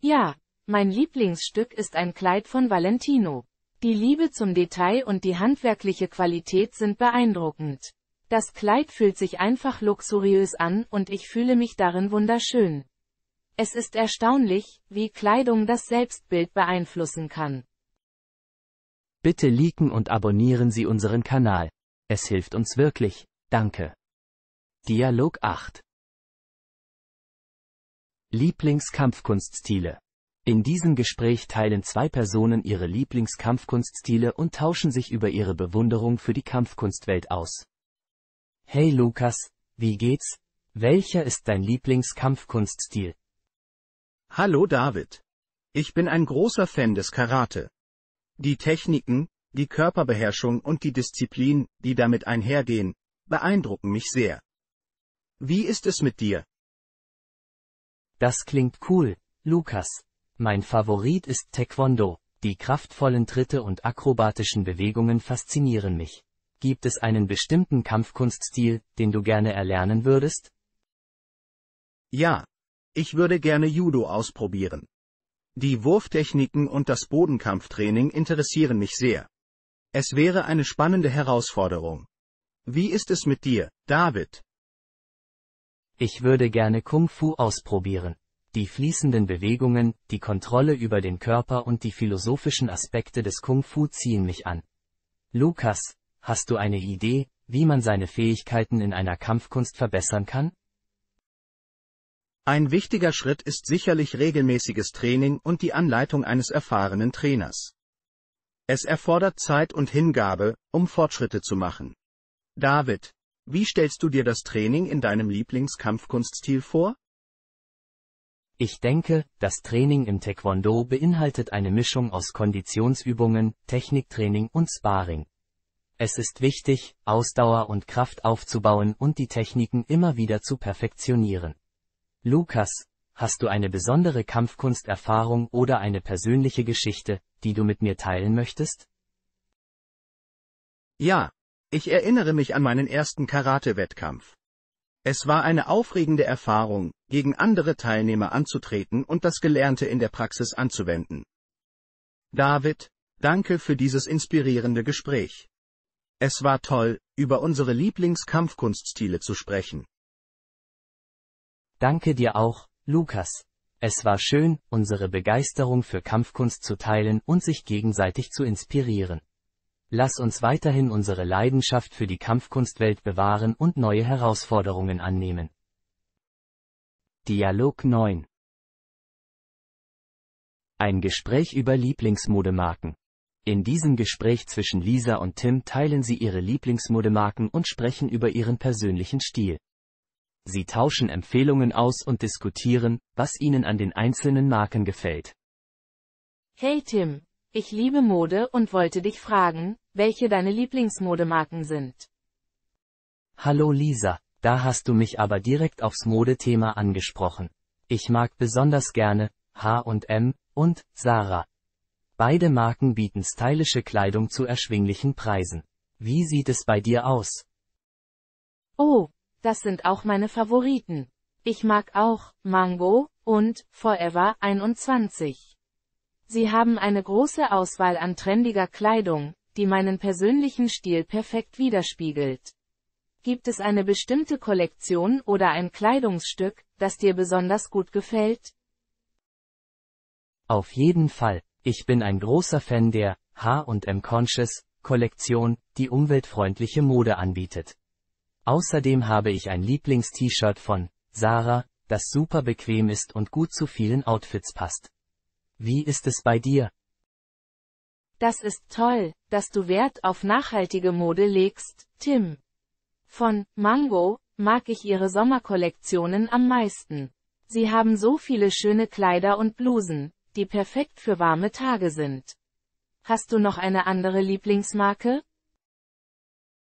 Ja, mein Lieblingsstück ist ein Kleid von Valentino. Die Liebe zum Detail und die handwerkliche Qualität sind beeindruckend. Das Kleid fühlt sich einfach luxuriös an und ich fühle mich darin wunderschön. Es ist erstaunlich, wie Kleidung das Selbstbild beeinflussen kann. Bitte liken und abonnieren Sie unseren Kanal. Es hilft uns wirklich. Danke. Dialog 8 Lieblingskampfkunststile In diesem Gespräch teilen zwei Personen ihre Lieblingskampfkunststile und tauschen sich über ihre Bewunderung für die Kampfkunstwelt aus. Hey Lukas, wie geht's? Welcher ist dein Lieblingskampfkunststil? Hallo David. Ich bin ein großer Fan des Karate. Die Techniken, die Körperbeherrschung und die Disziplin, die damit einhergehen, beeindrucken mich sehr. Wie ist es mit dir? Das klingt cool, Lukas. Mein Favorit ist Taekwondo. Die kraftvollen Tritte und akrobatischen Bewegungen faszinieren mich. Gibt es einen bestimmten Kampfkunststil, den du gerne erlernen würdest? Ja, ich würde gerne Judo ausprobieren. Die Wurftechniken und das Bodenkampftraining interessieren mich sehr. Es wäre eine spannende Herausforderung. Wie ist es mit dir, David? Ich würde gerne Kung Fu ausprobieren. Die fließenden Bewegungen, die Kontrolle über den Körper und die philosophischen Aspekte des Kung Fu ziehen mich an. Lukas, hast du eine Idee, wie man seine Fähigkeiten in einer Kampfkunst verbessern kann? Ein wichtiger Schritt ist sicherlich regelmäßiges Training und die Anleitung eines erfahrenen Trainers. Es erfordert Zeit und Hingabe, um Fortschritte zu machen. David, wie stellst du dir das Training in deinem Lieblingskampfkunststil vor? Ich denke, das Training im Taekwondo beinhaltet eine Mischung aus Konditionsübungen, Techniktraining und Sparring. Es ist wichtig, Ausdauer und Kraft aufzubauen und die Techniken immer wieder zu perfektionieren. Lukas, hast du eine besondere Kampfkunsterfahrung oder eine persönliche Geschichte, die du mit mir teilen möchtest? Ja, ich erinnere mich an meinen ersten Karate-Wettkampf. Es war eine aufregende Erfahrung, gegen andere Teilnehmer anzutreten und das Gelernte in der Praxis anzuwenden. David, danke für dieses inspirierende Gespräch. Es war toll, über unsere Lieblingskampfkunststile zu sprechen. Danke dir auch, Lukas. Es war schön, unsere Begeisterung für Kampfkunst zu teilen und sich gegenseitig zu inspirieren. Lass uns weiterhin unsere Leidenschaft für die Kampfkunstwelt bewahren und neue Herausforderungen annehmen. Dialog 9 Ein Gespräch über Lieblingsmodemarken. In diesem Gespräch zwischen Lisa und Tim teilen sie ihre Lieblingsmodemarken und sprechen über ihren persönlichen Stil. Sie tauschen Empfehlungen aus und diskutieren, was ihnen an den einzelnen Marken gefällt. Hey Tim, ich liebe Mode und wollte dich fragen, welche deine Lieblingsmodemarken sind. Hallo Lisa, da hast du mich aber direkt aufs Modethema angesprochen. Ich mag besonders gerne H&M und Sarah. Beide Marken bieten stylische Kleidung zu erschwinglichen Preisen. Wie sieht es bei dir aus? Oh, das sind auch meine Favoriten. Ich mag auch Mango und Forever 21. Sie haben eine große Auswahl an trendiger Kleidung, die meinen persönlichen Stil perfekt widerspiegelt. Gibt es eine bestimmte Kollektion oder ein Kleidungsstück, das dir besonders gut gefällt? Auf jeden Fall. Ich bin ein großer Fan der H&M Conscious Kollektion, die umweltfreundliche Mode anbietet. Außerdem habe ich ein Lieblingst-T-Shirt von Sarah, das super bequem ist und gut zu vielen Outfits passt. Wie ist es bei dir? Das ist toll, dass du Wert auf nachhaltige Mode legst, Tim. Von Mango mag ich ihre Sommerkollektionen am meisten. Sie haben so viele schöne Kleider und Blusen, die perfekt für warme Tage sind. Hast du noch eine andere Lieblingsmarke?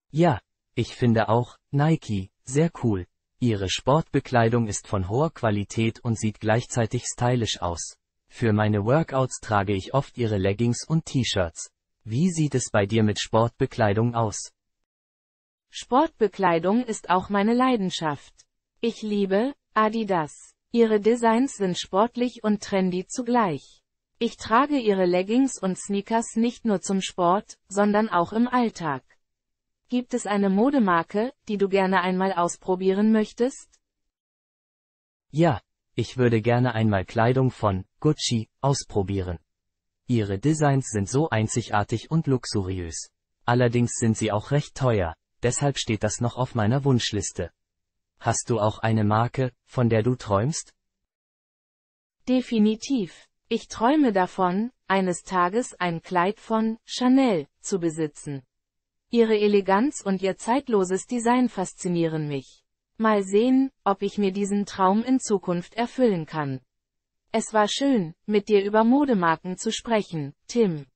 Ja, ich finde auch, Nike, sehr cool. Ihre Sportbekleidung ist von hoher Qualität und sieht gleichzeitig stylisch aus. Für meine Workouts trage ich oft ihre Leggings und T-Shirts. Wie sieht es bei dir mit Sportbekleidung aus? Sportbekleidung ist auch meine Leidenschaft. Ich liebe Adidas. Ihre Designs sind sportlich und trendy zugleich. Ich trage ihre Leggings und Sneakers nicht nur zum Sport, sondern auch im Alltag. Gibt es eine Modemarke, die du gerne einmal ausprobieren möchtest? Ja, ich würde gerne einmal Kleidung von Gucci ausprobieren. Ihre Designs sind so einzigartig und luxuriös. Allerdings sind sie auch recht teuer, deshalb steht das noch auf meiner Wunschliste. Hast du auch eine Marke, von der du träumst? Definitiv. Ich träume davon, eines Tages ein Kleid von Chanel zu besitzen. Ihre Eleganz und ihr zeitloses Design faszinieren mich. Mal sehen, ob ich mir diesen Traum in Zukunft erfüllen kann. Es war schön, mit dir über Modemarken zu sprechen, Tim.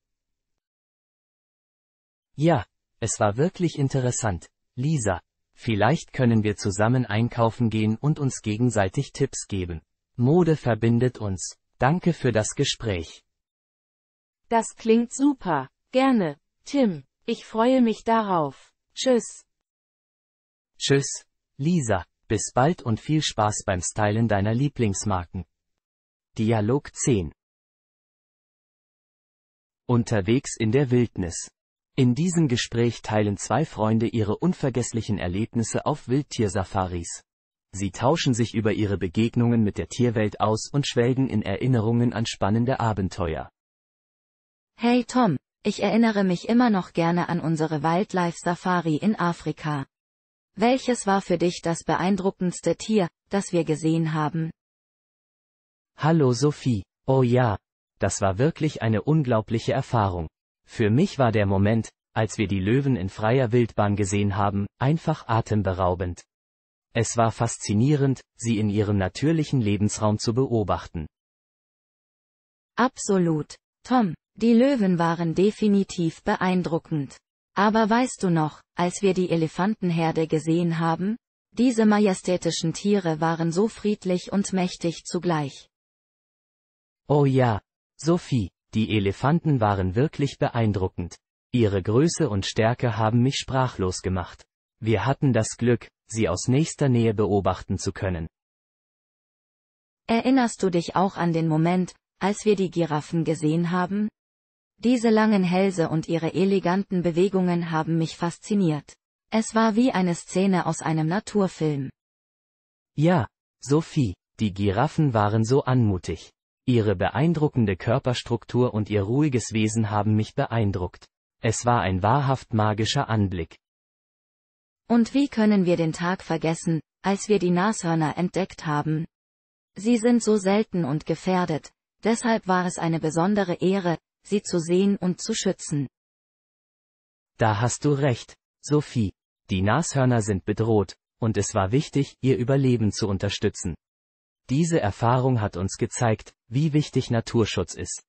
Ja, es war wirklich interessant, Lisa. Vielleicht können wir zusammen einkaufen gehen und uns gegenseitig Tipps geben. Mode verbindet uns. Danke für das Gespräch. Das klingt super. Gerne, Tim. Ich freue mich darauf. Tschüss. Tschüss, Lisa. Bis bald und viel Spaß beim Stylen deiner Lieblingsmarken. Dialog 10 Unterwegs in der Wildnis. In diesem Gespräch teilen zwei Freunde ihre unvergesslichen Erlebnisse auf Wildtiersafaris. Sie tauschen sich über ihre Begegnungen mit der Tierwelt aus und schwelgen in Erinnerungen an spannende Abenteuer. Hey Tom, ich erinnere mich immer noch gerne an unsere Wildlife Safari in Afrika. Welches war für dich das beeindruckendste Tier, das wir gesehen haben? Hallo Sophie. Oh ja, das war wirklich eine unglaubliche Erfahrung. Für mich war der Moment, als wir die Löwen in freier Wildbahn gesehen haben, einfach atemberaubend. Es war faszinierend, sie in ihrem natürlichen Lebensraum zu beobachten. Absolut. Tom, die Löwen waren definitiv beeindruckend. Aber weißt du noch, als wir die Elefantenherde gesehen haben? Diese majestätischen Tiere waren so friedlich und mächtig zugleich. Oh ja, Sophie, die Elefanten waren wirklich beeindruckend. Ihre Größe und Stärke haben mich sprachlos gemacht. Wir hatten das Glück, sie aus nächster Nähe beobachten zu können. Erinnerst du dich auch an den Moment, als wir die Giraffen gesehen haben? Diese langen Hälse und ihre eleganten Bewegungen haben mich fasziniert. Es war wie eine Szene aus einem Naturfilm. Ja, Sophie, die Giraffen waren so anmutig. Ihre beeindruckende Körperstruktur und ihr ruhiges Wesen haben mich beeindruckt. Es war ein wahrhaft magischer Anblick. Und wie können wir den Tag vergessen, als wir die Nashörner entdeckt haben? Sie sind so selten und gefährdet, deshalb war es eine besondere Ehre, sie zu sehen und zu schützen. Da hast du recht, Sophie. Die Nashörner sind bedroht, und es war wichtig, ihr Überleben zu unterstützen. Diese Erfahrung hat uns gezeigt, wie wichtig Naturschutz ist.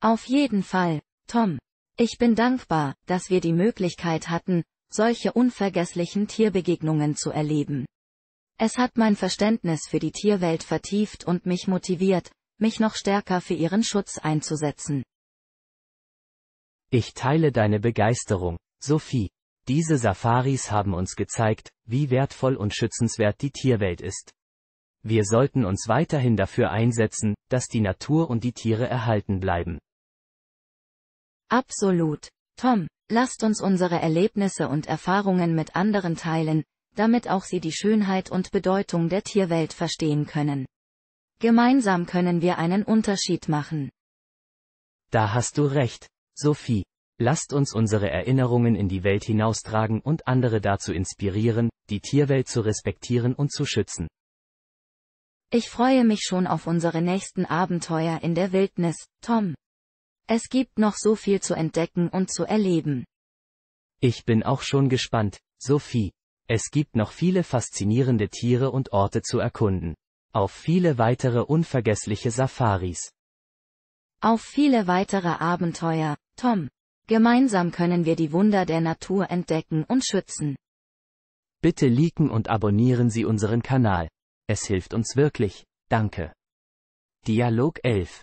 Auf jeden Fall, Tom. Ich bin dankbar, dass wir die Möglichkeit hatten, solche unvergesslichen Tierbegegnungen zu erleben. Es hat mein Verständnis für die Tierwelt vertieft und mich motiviert, mich noch stärker für ihren Schutz einzusetzen. Ich teile deine Begeisterung, Sophie. Diese Safaris haben uns gezeigt, wie wertvoll und schützenswert die Tierwelt ist. Wir sollten uns weiterhin dafür einsetzen, dass die Natur und die Tiere erhalten bleiben. Absolut. Tom, lasst uns unsere Erlebnisse und Erfahrungen mit anderen teilen, damit auch sie die Schönheit und Bedeutung der Tierwelt verstehen können. Gemeinsam können wir einen Unterschied machen. Da hast du recht, Sophie. Lasst uns unsere Erinnerungen in die Welt hinaustragen und andere dazu inspirieren, die Tierwelt zu respektieren und zu schützen. Ich freue mich schon auf unsere nächsten Abenteuer in der Wildnis, Tom. Es gibt noch so viel zu entdecken und zu erleben. Ich bin auch schon gespannt, Sophie. Es gibt noch viele faszinierende Tiere und Orte zu erkunden. Auf viele weitere unvergessliche Safaris. Auf viele weitere Abenteuer, Tom. Gemeinsam können wir die Wunder der Natur entdecken und schützen. Bitte liken und abonnieren Sie unseren Kanal. Es hilft uns wirklich. Danke. Dialog 11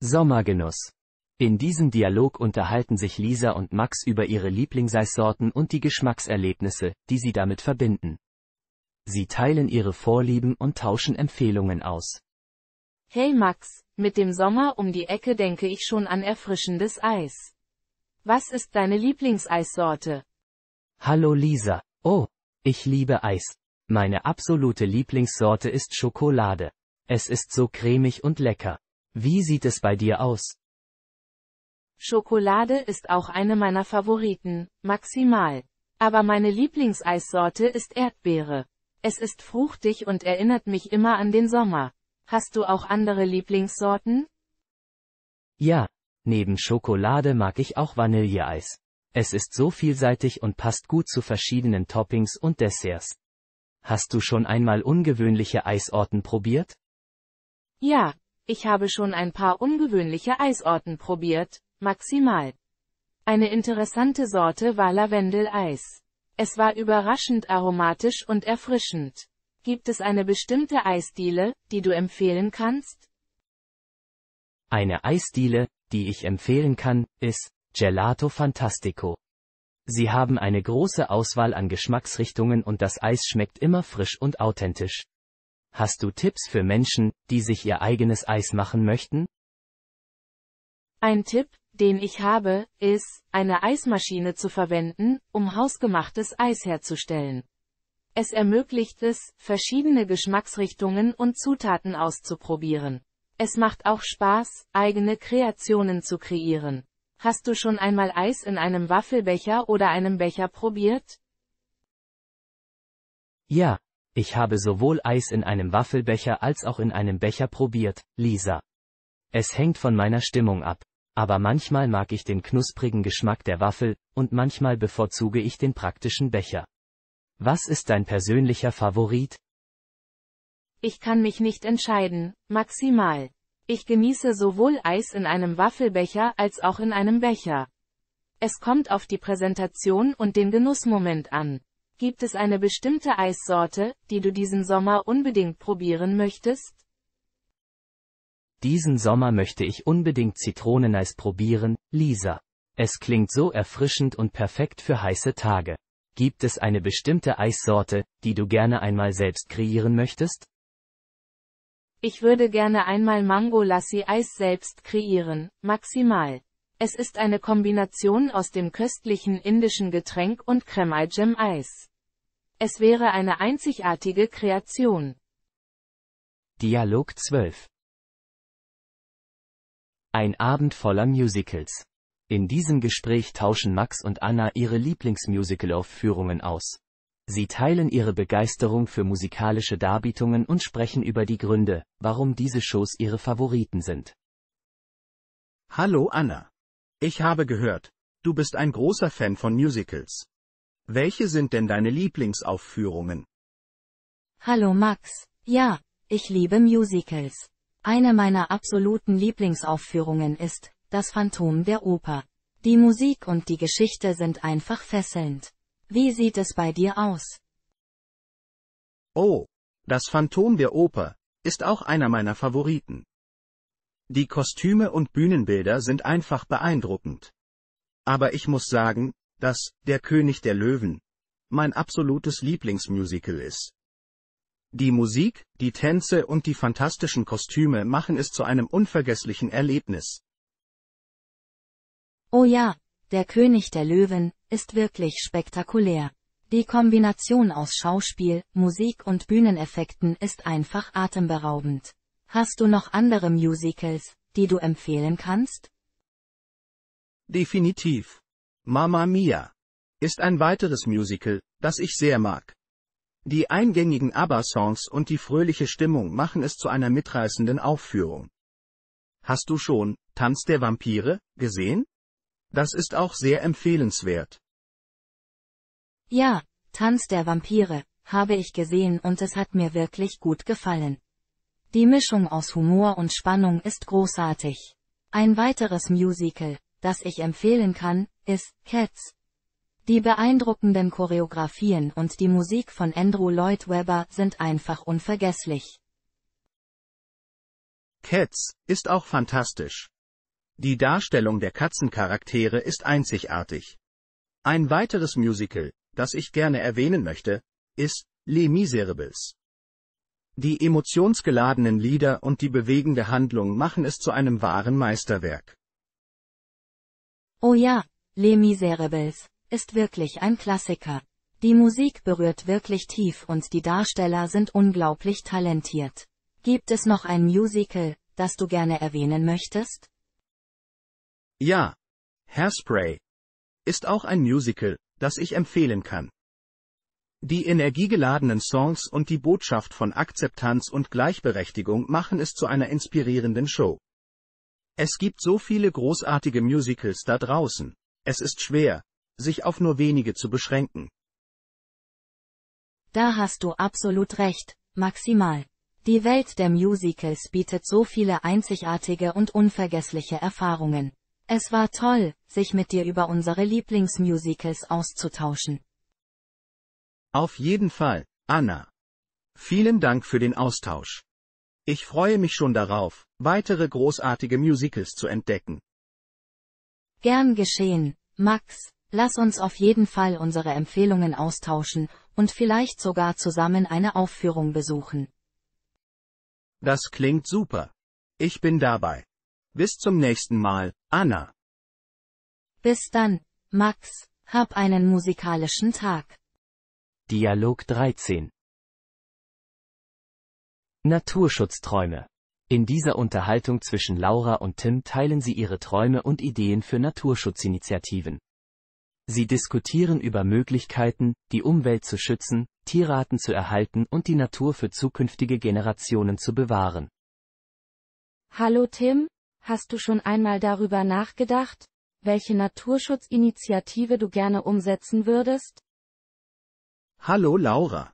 Sommergenuss in diesem Dialog unterhalten sich Lisa und Max über ihre Lieblingseissorten und die Geschmackserlebnisse, die sie damit verbinden. Sie teilen ihre Vorlieben und tauschen Empfehlungen aus. Hey Max, mit dem Sommer um die Ecke denke ich schon an erfrischendes Eis. Was ist deine Lieblingseissorte? Hallo Lisa. Oh, ich liebe Eis. Meine absolute Lieblingssorte ist Schokolade. Es ist so cremig und lecker. Wie sieht es bei dir aus? Schokolade ist auch eine meiner Favoriten, maximal. Aber meine Lieblingseissorte ist Erdbeere. Es ist fruchtig und erinnert mich immer an den Sommer. Hast du auch andere Lieblingssorten? Ja, neben Schokolade mag ich auch Vanilleeis. Es ist so vielseitig und passt gut zu verschiedenen Toppings und Desserts. Hast du schon einmal ungewöhnliche Eisorten probiert? Ja, ich habe schon ein paar ungewöhnliche Eisorten probiert, maximal. Eine interessante Sorte war Lavendel-Eis. Es war überraschend aromatisch und erfrischend. Gibt es eine bestimmte Eisdiele, die du empfehlen kannst? Eine Eisdiele, die ich empfehlen kann, ist Gelato Fantastico. Sie haben eine große Auswahl an Geschmacksrichtungen und das Eis schmeckt immer frisch und authentisch. Hast du Tipps für Menschen, die sich ihr eigenes Eis machen möchten? Ein Tipp, den ich habe, ist, eine Eismaschine zu verwenden, um hausgemachtes Eis herzustellen. Es ermöglicht es, verschiedene Geschmacksrichtungen und Zutaten auszuprobieren. Es macht auch Spaß, eigene Kreationen zu kreieren. Hast du schon einmal Eis in einem Waffelbecher oder einem Becher probiert? Ja, ich habe sowohl Eis in einem Waffelbecher als auch in einem Becher probiert, Lisa. Es hängt von meiner Stimmung ab aber manchmal mag ich den knusprigen Geschmack der Waffel, und manchmal bevorzuge ich den praktischen Becher. Was ist dein persönlicher Favorit? Ich kann mich nicht entscheiden, maximal. Ich genieße sowohl Eis in einem Waffelbecher als auch in einem Becher. Es kommt auf die Präsentation und den Genussmoment an. Gibt es eine bestimmte Eissorte, die du diesen Sommer unbedingt probieren möchtest? Diesen Sommer möchte ich unbedingt Zitroneneis probieren, Lisa. Es klingt so erfrischend und perfekt für heiße Tage. Gibt es eine bestimmte Eissorte, die du gerne einmal selbst kreieren möchtest? Ich würde gerne einmal Mango Lassi Eis selbst kreieren, maximal. Es ist eine Kombination aus dem köstlichen indischen Getränk und Creme Jam Eis. Es wäre eine einzigartige Kreation. Dialog 12 ein Abend voller Musicals. In diesem Gespräch tauschen Max und Anna ihre Lieblingsmusical-Aufführungen aus. Sie teilen ihre Begeisterung für musikalische Darbietungen und sprechen über die Gründe, warum diese Shows ihre Favoriten sind. Hallo Anna. Ich habe gehört, du bist ein großer Fan von Musicals. Welche sind denn deine Lieblingsaufführungen? Hallo Max. Ja, ich liebe Musicals. Eine meiner absoluten Lieblingsaufführungen ist Das Phantom der Oper. Die Musik und die Geschichte sind einfach fesselnd. Wie sieht es bei dir aus? Oh, das Phantom der Oper ist auch einer meiner Favoriten. Die Kostüme und Bühnenbilder sind einfach beeindruckend. Aber ich muss sagen, dass Der König der Löwen mein absolutes Lieblingsmusical ist. Die Musik, die Tänze und die fantastischen Kostüme machen es zu einem unvergesslichen Erlebnis. Oh ja, der König der Löwen ist wirklich spektakulär. Die Kombination aus Schauspiel, Musik und Bühneneffekten ist einfach atemberaubend. Hast du noch andere Musicals, die du empfehlen kannst? Definitiv. Mama Mia ist ein weiteres Musical, das ich sehr mag. Die eingängigen ABBA-Songs und die fröhliche Stimmung machen es zu einer mitreißenden Aufführung. Hast du schon Tanz der Vampire gesehen? Das ist auch sehr empfehlenswert. Ja, Tanz der Vampire habe ich gesehen und es hat mir wirklich gut gefallen. Die Mischung aus Humor und Spannung ist großartig. Ein weiteres Musical, das ich empfehlen kann, ist Cats die beeindruckenden Choreografien und die Musik von Andrew Lloyd Webber sind einfach unvergesslich. Cats ist auch fantastisch. Die Darstellung der Katzencharaktere ist einzigartig. Ein weiteres Musical, das ich gerne erwähnen möchte, ist Les Miserables. Die emotionsgeladenen Lieder und die bewegende Handlung machen es zu einem wahren Meisterwerk. Oh ja, Les Miserables ist wirklich ein Klassiker. Die Musik berührt wirklich tief und die Darsteller sind unglaublich talentiert. Gibt es noch ein Musical, das du gerne erwähnen möchtest? Ja. Hairspray. Ist auch ein Musical, das ich empfehlen kann. Die energiegeladenen Songs und die Botschaft von Akzeptanz und Gleichberechtigung machen es zu einer inspirierenden Show. Es gibt so viele großartige Musicals da draußen. Es ist schwer, sich auf nur wenige zu beschränken. Da hast du absolut recht, maximal. Die Welt der Musicals bietet so viele einzigartige und unvergessliche Erfahrungen. Es war toll, sich mit dir über unsere Lieblingsmusicals auszutauschen. Auf jeden Fall, Anna. Vielen Dank für den Austausch. Ich freue mich schon darauf, weitere großartige Musicals zu entdecken. Gern geschehen, Max. Lass uns auf jeden Fall unsere Empfehlungen austauschen und vielleicht sogar zusammen eine Aufführung besuchen. Das klingt super. Ich bin dabei. Bis zum nächsten Mal, Anna. Bis dann, Max, hab einen musikalischen Tag. Dialog 13 Naturschutzträume. In dieser Unterhaltung zwischen Laura und Tim teilen sie ihre Träume und Ideen für Naturschutzinitiativen. Sie diskutieren über Möglichkeiten, die Umwelt zu schützen, Tierarten zu erhalten und die Natur für zukünftige Generationen zu bewahren. Hallo Tim, hast du schon einmal darüber nachgedacht, welche Naturschutzinitiative du gerne umsetzen würdest? Hallo Laura.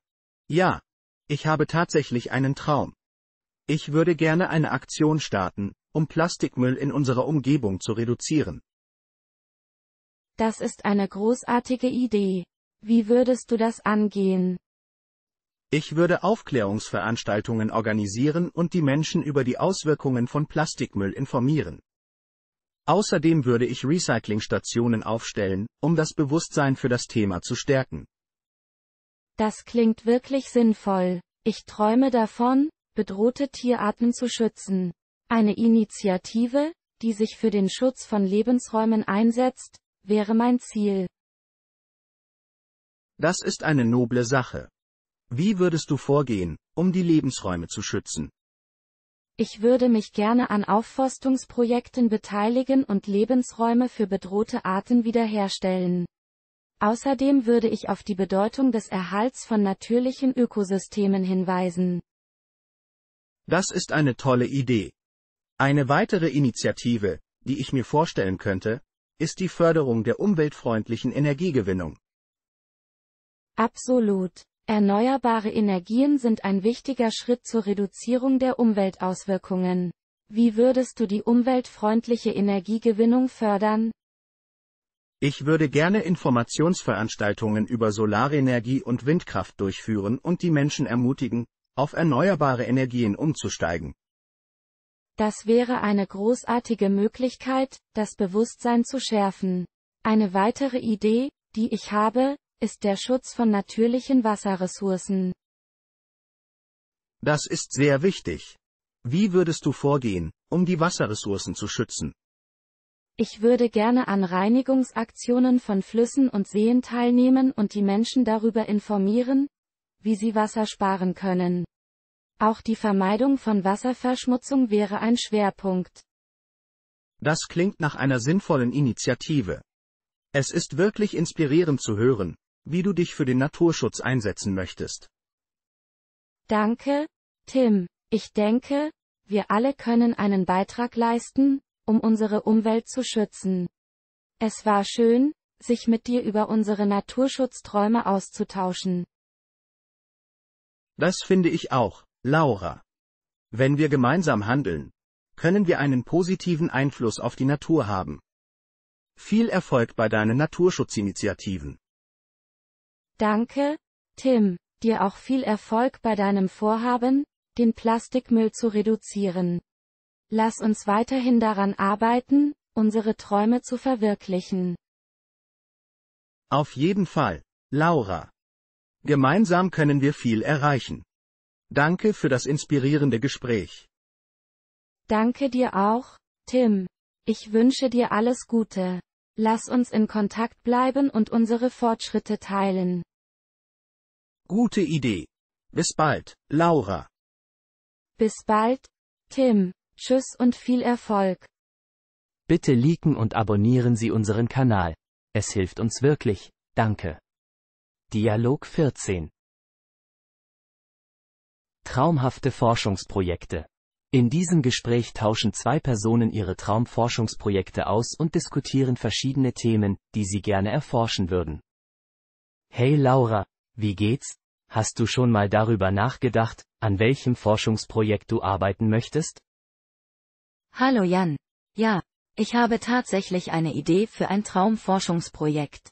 Ja, ich habe tatsächlich einen Traum. Ich würde gerne eine Aktion starten, um Plastikmüll in unserer Umgebung zu reduzieren. Das ist eine großartige Idee. Wie würdest du das angehen? Ich würde Aufklärungsveranstaltungen organisieren und die Menschen über die Auswirkungen von Plastikmüll informieren. Außerdem würde ich Recyclingstationen aufstellen, um das Bewusstsein für das Thema zu stärken. Das klingt wirklich sinnvoll. Ich träume davon, bedrohte Tierarten zu schützen. Eine Initiative, die sich für den Schutz von Lebensräumen einsetzt, wäre mein Ziel. Das ist eine noble Sache. Wie würdest du vorgehen, um die Lebensräume zu schützen? Ich würde mich gerne an Aufforstungsprojekten beteiligen und Lebensräume für bedrohte Arten wiederherstellen. Außerdem würde ich auf die Bedeutung des Erhalts von natürlichen Ökosystemen hinweisen. Das ist eine tolle Idee. Eine weitere Initiative, die ich mir vorstellen könnte, ist die Förderung der umweltfreundlichen Energiegewinnung. Absolut. Erneuerbare Energien sind ein wichtiger Schritt zur Reduzierung der Umweltauswirkungen. Wie würdest du die umweltfreundliche Energiegewinnung fördern? Ich würde gerne Informationsveranstaltungen über Solarenergie und Windkraft durchführen und die Menschen ermutigen, auf erneuerbare Energien umzusteigen. Das wäre eine großartige Möglichkeit, das Bewusstsein zu schärfen. Eine weitere Idee, die ich habe, ist der Schutz von natürlichen Wasserressourcen. Das ist sehr wichtig. Wie würdest du vorgehen, um die Wasserressourcen zu schützen? Ich würde gerne an Reinigungsaktionen von Flüssen und Seen teilnehmen und die Menschen darüber informieren, wie sie Wasser sparen können. Auch die Vermeidung von Wasserverschmutzung wäre ein Schwerpunkt. Das klingt nach einer sinnvollen Initiative. Es ist wirklich inspirierend zu hören, wie du dich für den Naturschutz einsetzen möchtest. Danke, Tim. Ich denke, wir alle können einen Beitrag leisten, um unsere Umwelt zu schützen. Es war schön, sich mit dir über unsere Naturschutzträume auszutauschen. Das finde ich auch. Laura. Wenn wir gemeinsam handeln, können wir einen positiven Einfluss auf die Natur haben. Viel Erfolg bei deinen Naturschutzinitiativen. Danke, Tim. Dir auch viel Erfolg bei deinem Vorhaben, den Plastikmüll zu reduzieren. Lass uns weiterhin daran arbeiten, unsere Träume zu verwirklichen. Auf jeden Fall, Laura. Gemeinsam können wir viel erreichen. Danke für das inspirierende Gespräch. Danke dir auch, Tim. Ich wünsche dir alles Gute. Lass uns in Kontakt bleiben und unsere Fortschritte teilen. Gute Idee. Bis bald, Laura. Bis bald, Tim. Tschüss und viel Erfolg. Bitte liken und abonnieren Sie unseren Kanal. Es hilft uns wirklich. Danke. Dialog 14 Traumhafte Forschungsprojekte. In diesem Gespräch tauschen zwei Personen ihre Traumforschungsprojekte aus und diskutieren verschiedene Themen, die sie gerne erforschen würden. Hey Laura, wie geht's? Hast du schon mal darüber nachgedacht, an welchem Forschungsprojekt du arbeiten möchtest? Hallo Jan. Ja, ich habe tatsächlich eine Idee für ein Traumforschungsprojekt.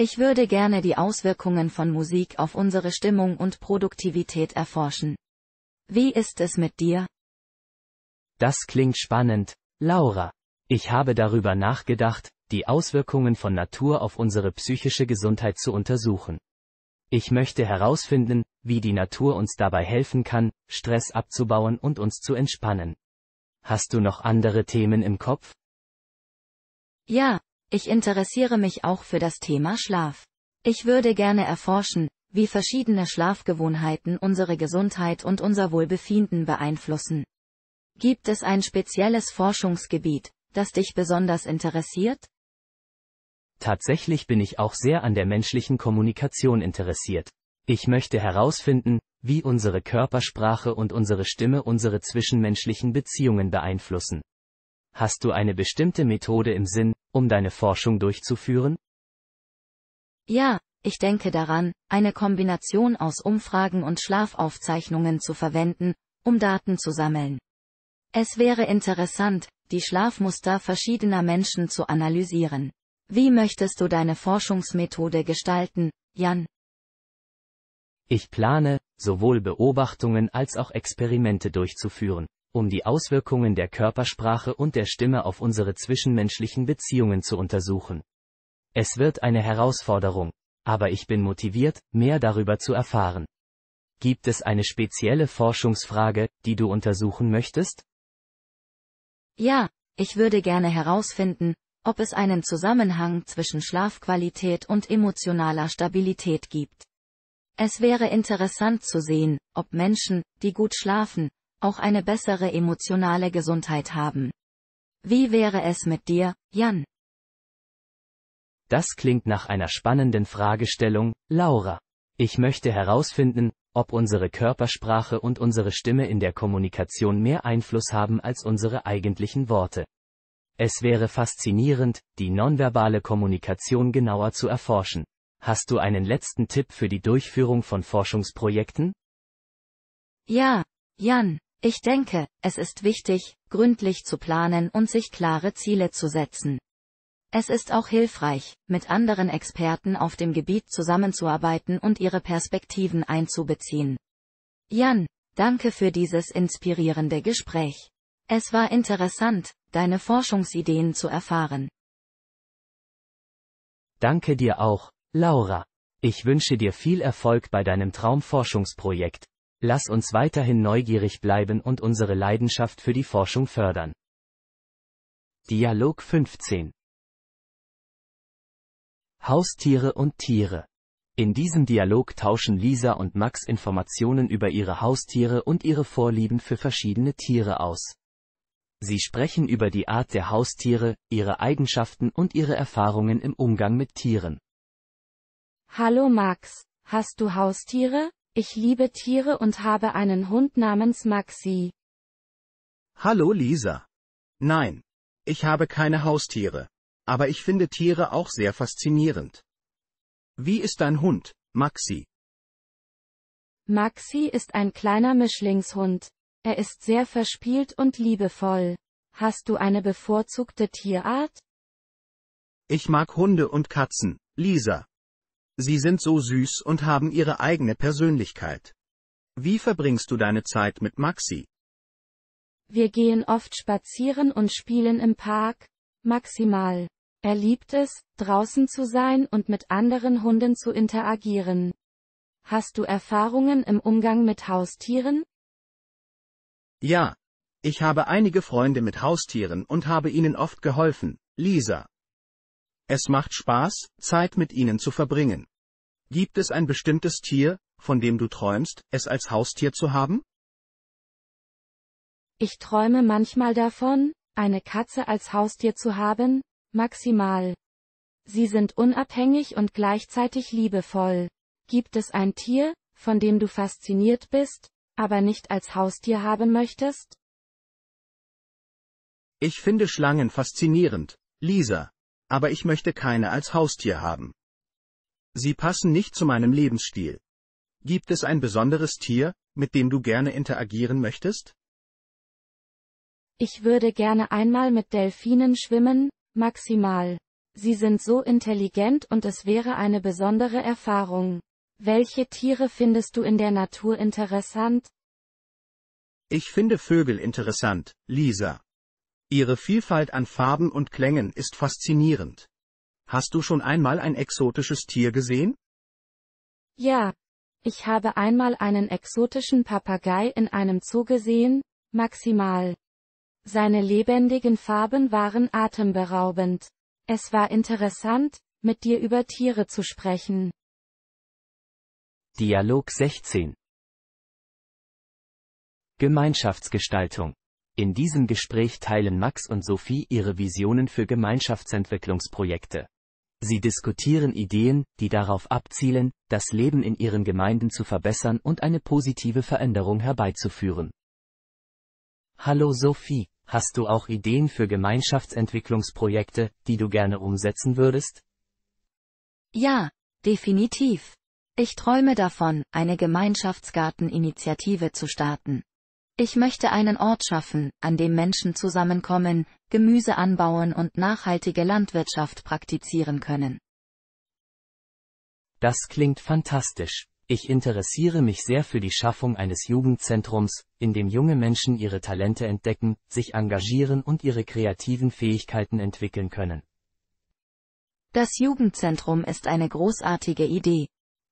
Ich würde gerne die Auswirkungen von Musik auf unsere Stimmung und Produktivität erforschen. Wie ist es mit dir? Das klingt spannend, Laura. Ich habe darüber nachgedacht, die Auswirkungen von Natur auf unsere psychische Gesundheit zu untersuchen. Ich möchte herausfinden, wie die Natur uns dabei helfen kann, Stress abzubauen und uns zu entspannen. Hast du noch andere Themen im Kopf? Ja, ich interessiere mich auch für das Thema Schlaf. Ich würde gerne erforschen, wie verschiedene Schlafgewohnheiten unsere Gesundheit und unser Wohlbefinden beeinflussen. Gibt es ein spezielles Forschungsgebiet, das dich besonders interessiert? Tatsächlich bin ich auch sehr an der menschlichen Kommunikation interessiert. Ich möchte herausfinden, wie unsere Körpersprache und unsere Stimme unsere zwischenmenschlichen Beziehungen beeinflussen. Hast du eine bestimmte Methode im Sinn, um deine Forschung durchzuführen? Ja, ich denke daran, eine Kombination aus Umfragen und Schlafaufzeichnungen zu verwenden, um Daten zu sammeln. Es wäre interessant, die Schlafmuster verschiedener Menschen zu analysieren. Wie möchtest du deine Forschungsmethode gestalten, Jan? Ich plane, sowohl Beobachtungen als auch Experimente durchzuführen um die Auswirkungen der Körpersprache und der Stimme auf unsere zwischenmenschlichen Beziehungen zu untersuchen. Es wird eine Herausforderung, aber ich bin motiviert, mehr darüber zu erfahren. Gibt es eine spezielle Forschungsfrage, die du untersuchen möchtest? Ja, ich würde gerne herausfinden, ob es einen Zusammenhang zwischen Schlafqualität und emotionaler Stabilität gibt. Es wäre interessant zu sehen, ob Menschen, die gut schlafen, auch eine bessere emotionale Gesundheit haben. Wie wäre es mit dir, Jan? Das klingt nach einer spannenden Fragestellung, Laura. Ich möchte herausfinden, ob unsere Körpersprache und unsere Stimme in der Kommunikation mehr Einfluss haben als unsere eigentlichen Worte. Es wäre faszinierend, die nonverbale Kommunikation genauer zu erforschen. Hast du einen letzten Tipp für die Durchführung von Forschungsprojekten? Ja, Jan. Ich denke, es ist wichtig, gründlich zu planen und sich klare Ziele zu setzen. Es ist auch hilfreich, mit anderen Experten auf dem Gebiet zusammenzuarbeiten und ihre Perspektiven einzubeziehen. Jan, danke für dieses inspirierende Gespräch. Es war interessant, deine Forschungsideen zu erfahren. Danke dir auch, Laura. Ich wünsche dir viel Erfolg bei deinem Traumforschungsprojekt. Lass uns weiterhin neugierig bleiben und unsere Leidenschaft für die Forschung fördern. Dialog 15 Haustiere und Tiere in diesem Dialog tauschen Lisa und Max Informationen über ihre Haustiere und ihre Vorlieben für verschiedene Tiere aus. Sie sprechen über die Art der Haustiere, ihre Eigenschaften und ihre Erfahrungen im Umgang mit Tieren. Hallo Max, hast du Haustiere? Ich liebe Tiere und habe einen Hund namens Maxi. Hallo Lisa. Nein. Ich habe keine Haustiere. Aber ich finde Tiere auch sehr faszinierend. Wie ist dein Hund, Maxi? Maxi ist ein kleiner Mischlingshund. Er ist sehr verspielt und liebevoll. Hast du eine bevorzugte Tierart? Ich mag Hunde und Katzen, Lisa. Sie sind so süß und haben ihre eigene Persönlichkeit. Wie verbringst du deine Zeit mit Maxi? Wir gehen oft spazieren und spielen im Park. Maximal. Er liebt es, draußen zu sein und mit anderen Hunden zu interagieren. Hast du Erfahrungen im Umgang mit Haustieren? Ja. Ich habe einige Freunde mit Haustieren und habe ihnen oft geholfen. Lisa, es macht Spaß, Zeit mit ihnen zu verbringen. Gibt es ein bestimmtes Tier, von dem du träumst, es als Haustier zu haben? Ich träume manchmal davon, eine Katze als Haustier zu haben, maximal. Sie sind unabhängig und gleichzeitig liebevoll. Gibt es ein Tier, von dem du fasziniert bist, aber nicht als Haustier haben möchtest? Ich finde Schlangen faszinierend, Lisa aber ich möchte keine als Haustier haben. Sie passen nicht zu meinem Lebensstil. Gibt es ein besonderes Tier, mit dem du gerne interagieren möchtest? Ich würde gerne einmal mit Delfinen schwimmen, maximal. Sie sind so intelligent und es wäre eine besondere Erfahrung. Welche Tiere findest du in der Natur interessant? Ich finde Vögel interessant, Lisa. Ihre Vielfalt an Farben und Klängen ist faszinierend. Hast du schon einmal ein exotisches Tier gesehen? Ja. Ich habe einmal einen exotischen Papagei in einem Zoo gesehen, maximal. Seine lebendigen Farben waren atemberaubend. Es war interessant, mit dir über Tiere zu sprechen. Dialog 16 Gemeinschaftsgestaltung in diesem Gespräch teilen Max und Sophie ihre Visionen für Gemeinschaftsentwicklungsprojekte. Sie diskutieren Ideen, die darauf abzielen, das Leben in ihren Gemeinden zu verbessern und eine positive Veränderung herbeizuführen. Hallo Sophie, hast du auch Ideen für Gemeinschaftsentwicklungsprojekte, die du gerne umsetzen würdest? Ja, definitiv. Ich träume davon, eine Gemeinschaftsgarteninitiative zu starten. Ich möchte einen Ort schaffen, an dem Menschen zusammenkommen, Gemüse anbauen und nachhaltige Landwirtschaft praktizieren können. Das klingt fantastisch. Ich interessiere mich sehr für die Schaffung eines Jugendzentrums, in dem junge Menschen ihre Talente entdecken, sich engagieren und ihre kreativen Fähigkeiten entwickeln können. Das Jugendzentrum ist eine großartige Idee,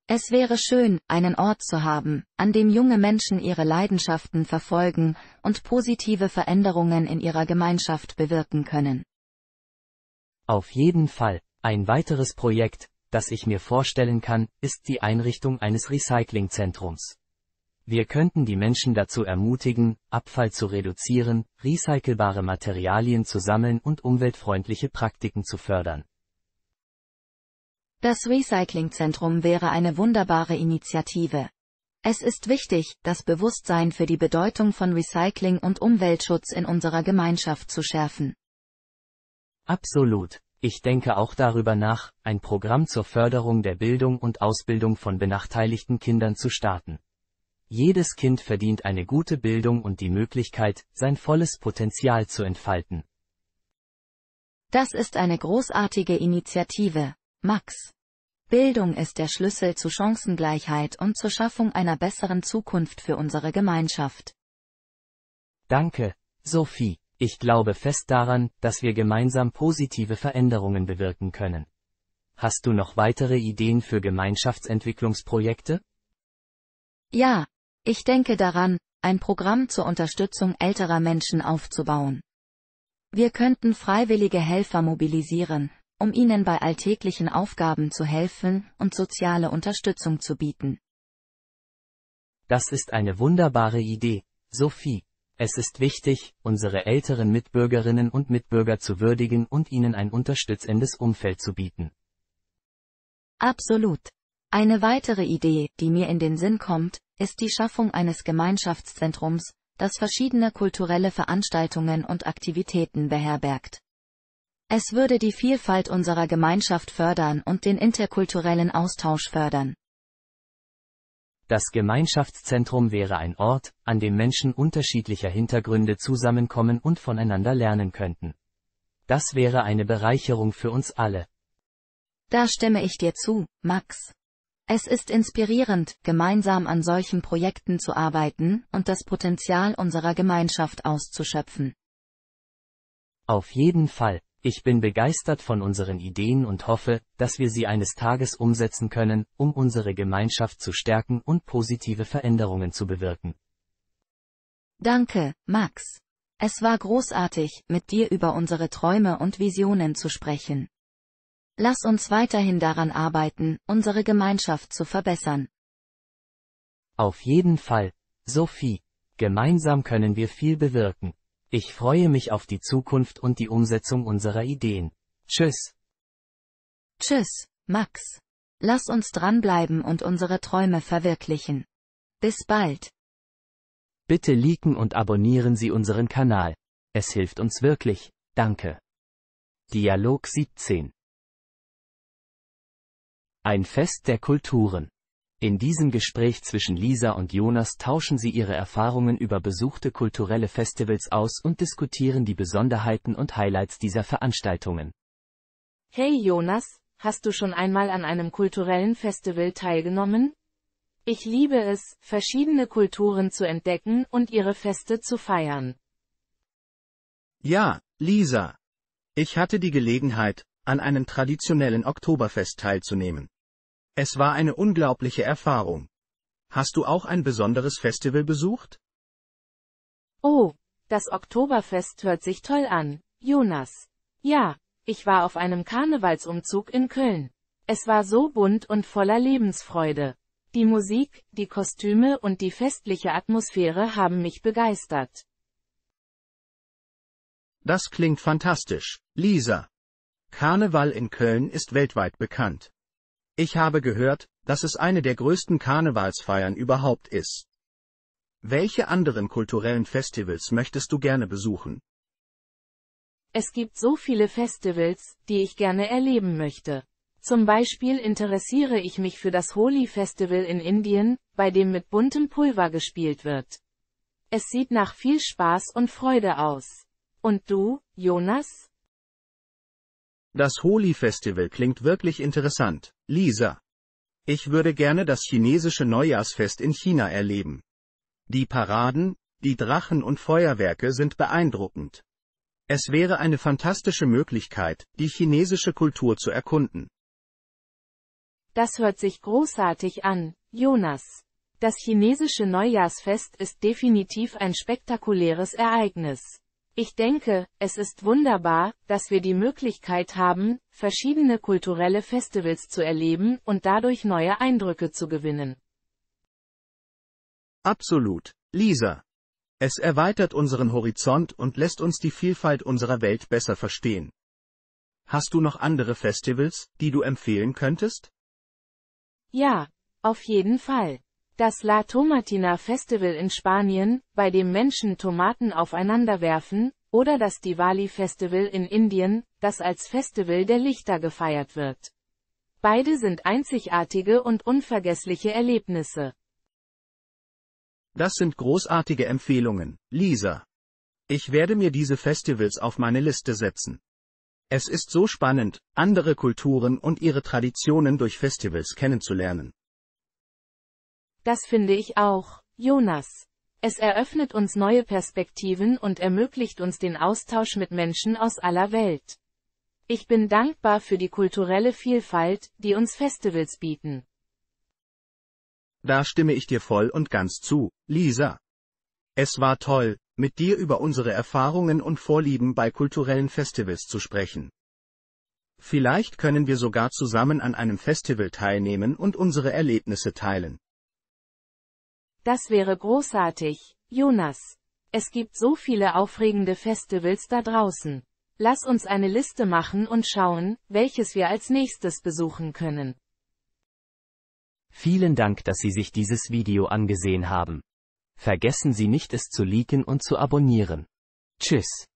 es wäre schön, einen Ort zu haben, an dem junge Menschen ihre Leidenschaften verfolgen und positive Veränderungen in ihrer Gemeinschaft bewirken können. Auf jeden Fall, ein weiteres Projekt, das ich mir vorstellen kann, ist die Einrichtung eines Recyclingzentrums. Wir könnten die Menschen dazu ermutigen, Abfall zu reduzieren, recycelbare Materialien zu sammeln und umweltfreundliche Praktiken zu fördern. Das Recyclingzentrum wäre eine wunderbare Initiative. Es ist wichtig, das Bewusstsein für die Bedeutung von Recycling und Umweltschutz in unserer Gemeinschaft zu schärfen. Absolut. Ich denke auch darüber nach, ein Programm zur Förderung der Bildung und Ausbildung von benachteiligten Kindern zu starten. Jedes Kind verdient eine gute Bildung und die Möglichkeit, sein volles Potenzial zu entfalten. Das ist eine großartige Initiative. Max. Bildung ist der Schlüssel zu Chancengleichheit und zur Schaffung einer besseren Zukunft für unsere Gemeinschaft. Danke, Sophie. Ich glaube fest daran, dass wir gemeinsam positive Veränderungen bewirken können. Hast du noch weitere Ideen für Gemeinschaftsentwicklungsprojekte? Ja, ich denke daran, ein Programm zur Unterstützung älterer Menschen aufzubauen. Wir könnten freiwillige Helfer mobilisieren, um ihnen bei alltäglichen Aufgaben zu helfen und soziale Unterstützung zu bieten. Das ist eine wunderbare Idee, Sophie. Es ist wichtig, unsere älteren Mitbürgerinnen und Mitbürger zu würdigen und ihnen ein unterstützendes Umfeld zu bieten. Absolut. Eine weitere Idee, die mir in den Sinn kommt, ist die Schaffung eines Gemeinschaftszentrums, das verschiedene kulturelle Veranstaltungen und Aktivitäten beherbergt. Es würde die Vielfalt unserer Gemeinschaft fördern und den interkulturellen Austausch fördern. Das Gemeinschaftszentrum wäre ein Ort, an dem Menschen unterschiedlicher Hintergründe zusammenkommen und voneinander lernen könnten. Das wäre eine Bereicherung für uns alle. Da stimme ich dir zu, Max. Es ist inspirierend, gemeinsam an solchen Projekten zu arbeiten und das Potenzial unserer Gemeinschaft auszuschöpfen. Auf jeden Fall. Ich bin begeistert von unseren Ideen und hoffe, dass wir sie eines Tages umsetzen können, um unsere Gemeinschaft zu stärken und positive Veränderungen zu bewirken. Danke, Max. Es war großartig, mit dir über unsere Träume und Visionen zu sprechen. Lass uns weiterhin daran arbeiten, unsere Gemeinschaft zu verbessern. Auf jeden Fall, Sophie. Gemeinsam können wir viel bewirken. Ich freue mich auf die Zukunft und die Umsetzung unserer Ideen. Tschüss. Tschüss, Max. Lass uns dranbleiben und unsere Träume verwirklichen. Bis bald. Bitte liken und abonnieren Sie unseren Kanal. Es hilft uns wirklich. Danke. Dialog 17 Ein Fest der Kulturen in diesem Gespräch zwischen Lisa und Jonas tauschen sie ihre Erfahrungen über besuchte kulturelle Festivals aus und diskutieren die Besonderheiten und Highlights dieser Veranstaltungen. Hey Jonas, hast du schon einmal an einem kulturellen Festival teilgenommen? Ich liebe es, verschiedene Kulturen zu entdecken und ihre Feste zu feiern. Ja, Lisa. Ich hatte die Gelegenheit, an einem traditionellen Oktoberfest teilzunehmen. Es war eine unglaubliche Erfahrung. Hast du auch ein besonderes Festival besucht? Oh, das Oktoberfest hört sich toll an, Jonas. Ja, ich war auf einem Karnevalsumzug in Köln. Es war so bunt und voller Lebensfreude. Die Musik, die Kostüme und die festliche Atmosphäre haben mich begeistert. Das klingt fantastisch, Lisa. Karneval in Köln ist weltweit bekannt. Ich habe gehört, dass es eine der größten Karnevalsfeiern überhaupt ist. Welche anderen kulturellen Festivals möchtest du gerne besuchen? Es gibt so viele Festivals, die ich gerne erleben möchte. Zum Beispiel interessiere ich mich für das Holi Festival in Indien, bei dem mit buntem Pulver gespielt wird. Es sieht nach viel Spaß und Freude aus. Und du, Jonas? Das Holi Festival klingt wirklich interessant. Lisa. Ich würde gerne das chinesische Neujahrsfest in China erleben. Die Paraden, die Drachen und Feuerwerke sind beeindruckend. Es wäre eine fantastische Möglichkeit, die chinesische Kultur zu erkunden. Das hört sich großartig an, Jonas. Das chinesische Neujahrsfest ist definitiv ein spektakuläres Ereignis. Ich denke, es ist wunderbar, dass wir die Möglichkeit haben, verschiedene kulturelle Festivals zu erleben und dadurch neue Eindrücke zu gewinnen. Absolut, Lisa. Es erweitert unseren Horizont und lässt uns die Vielfalt unserer Welt besser verstehen. Hast du noch andere Festivals, die du empfehlen könntest? Ja, auf jeden Fall. Das La Tomatina Festival in Spanien, bei dem Menschen Tomaten aufeinander werfen, oder das Diwali Festival in Indien, das als Festival der Lichter gefeiert wird. Beide sind einzigartige und unvergessliche Erlebnisse. Das sind großartige Empfehlungen, Lisa. Ich werde mir diese Festivals auf meine Liste setzen. Es ist so spannend, andere Kulturen und ihre Traditionen durch Festivals kennenzulernen. Das finde ich auch, Jonas. Es eröffnet uns neue Perspektiven und ermöglicht uns den Austausch mit Menschen aus aller Welt. Ich bin dankbar für die kulturelle Vielfalt, die uns Festivals bieten. Da stimme ich dir voll und ganz zu, Lisa. Es war toll, mit dir über unsere Erfahrungen und Vorlieben bei kulturellen Festivals zu sprechen. Vielleicht können wir sogar zusammen an einem Festival teilnehmen und unsere Erlebnisse teilen. Das wäre großartig, Jonas. Es gibt so viele aufregende Festivals da draußen. Lass uns eine Liste machen und schauen, welches wir als nächstes besuchen können. Vielen Dank, dass Sie sich dieses Video angesehen haben. Vergessen Sie nicht es zu liken und zu abonnieren. Tschüss.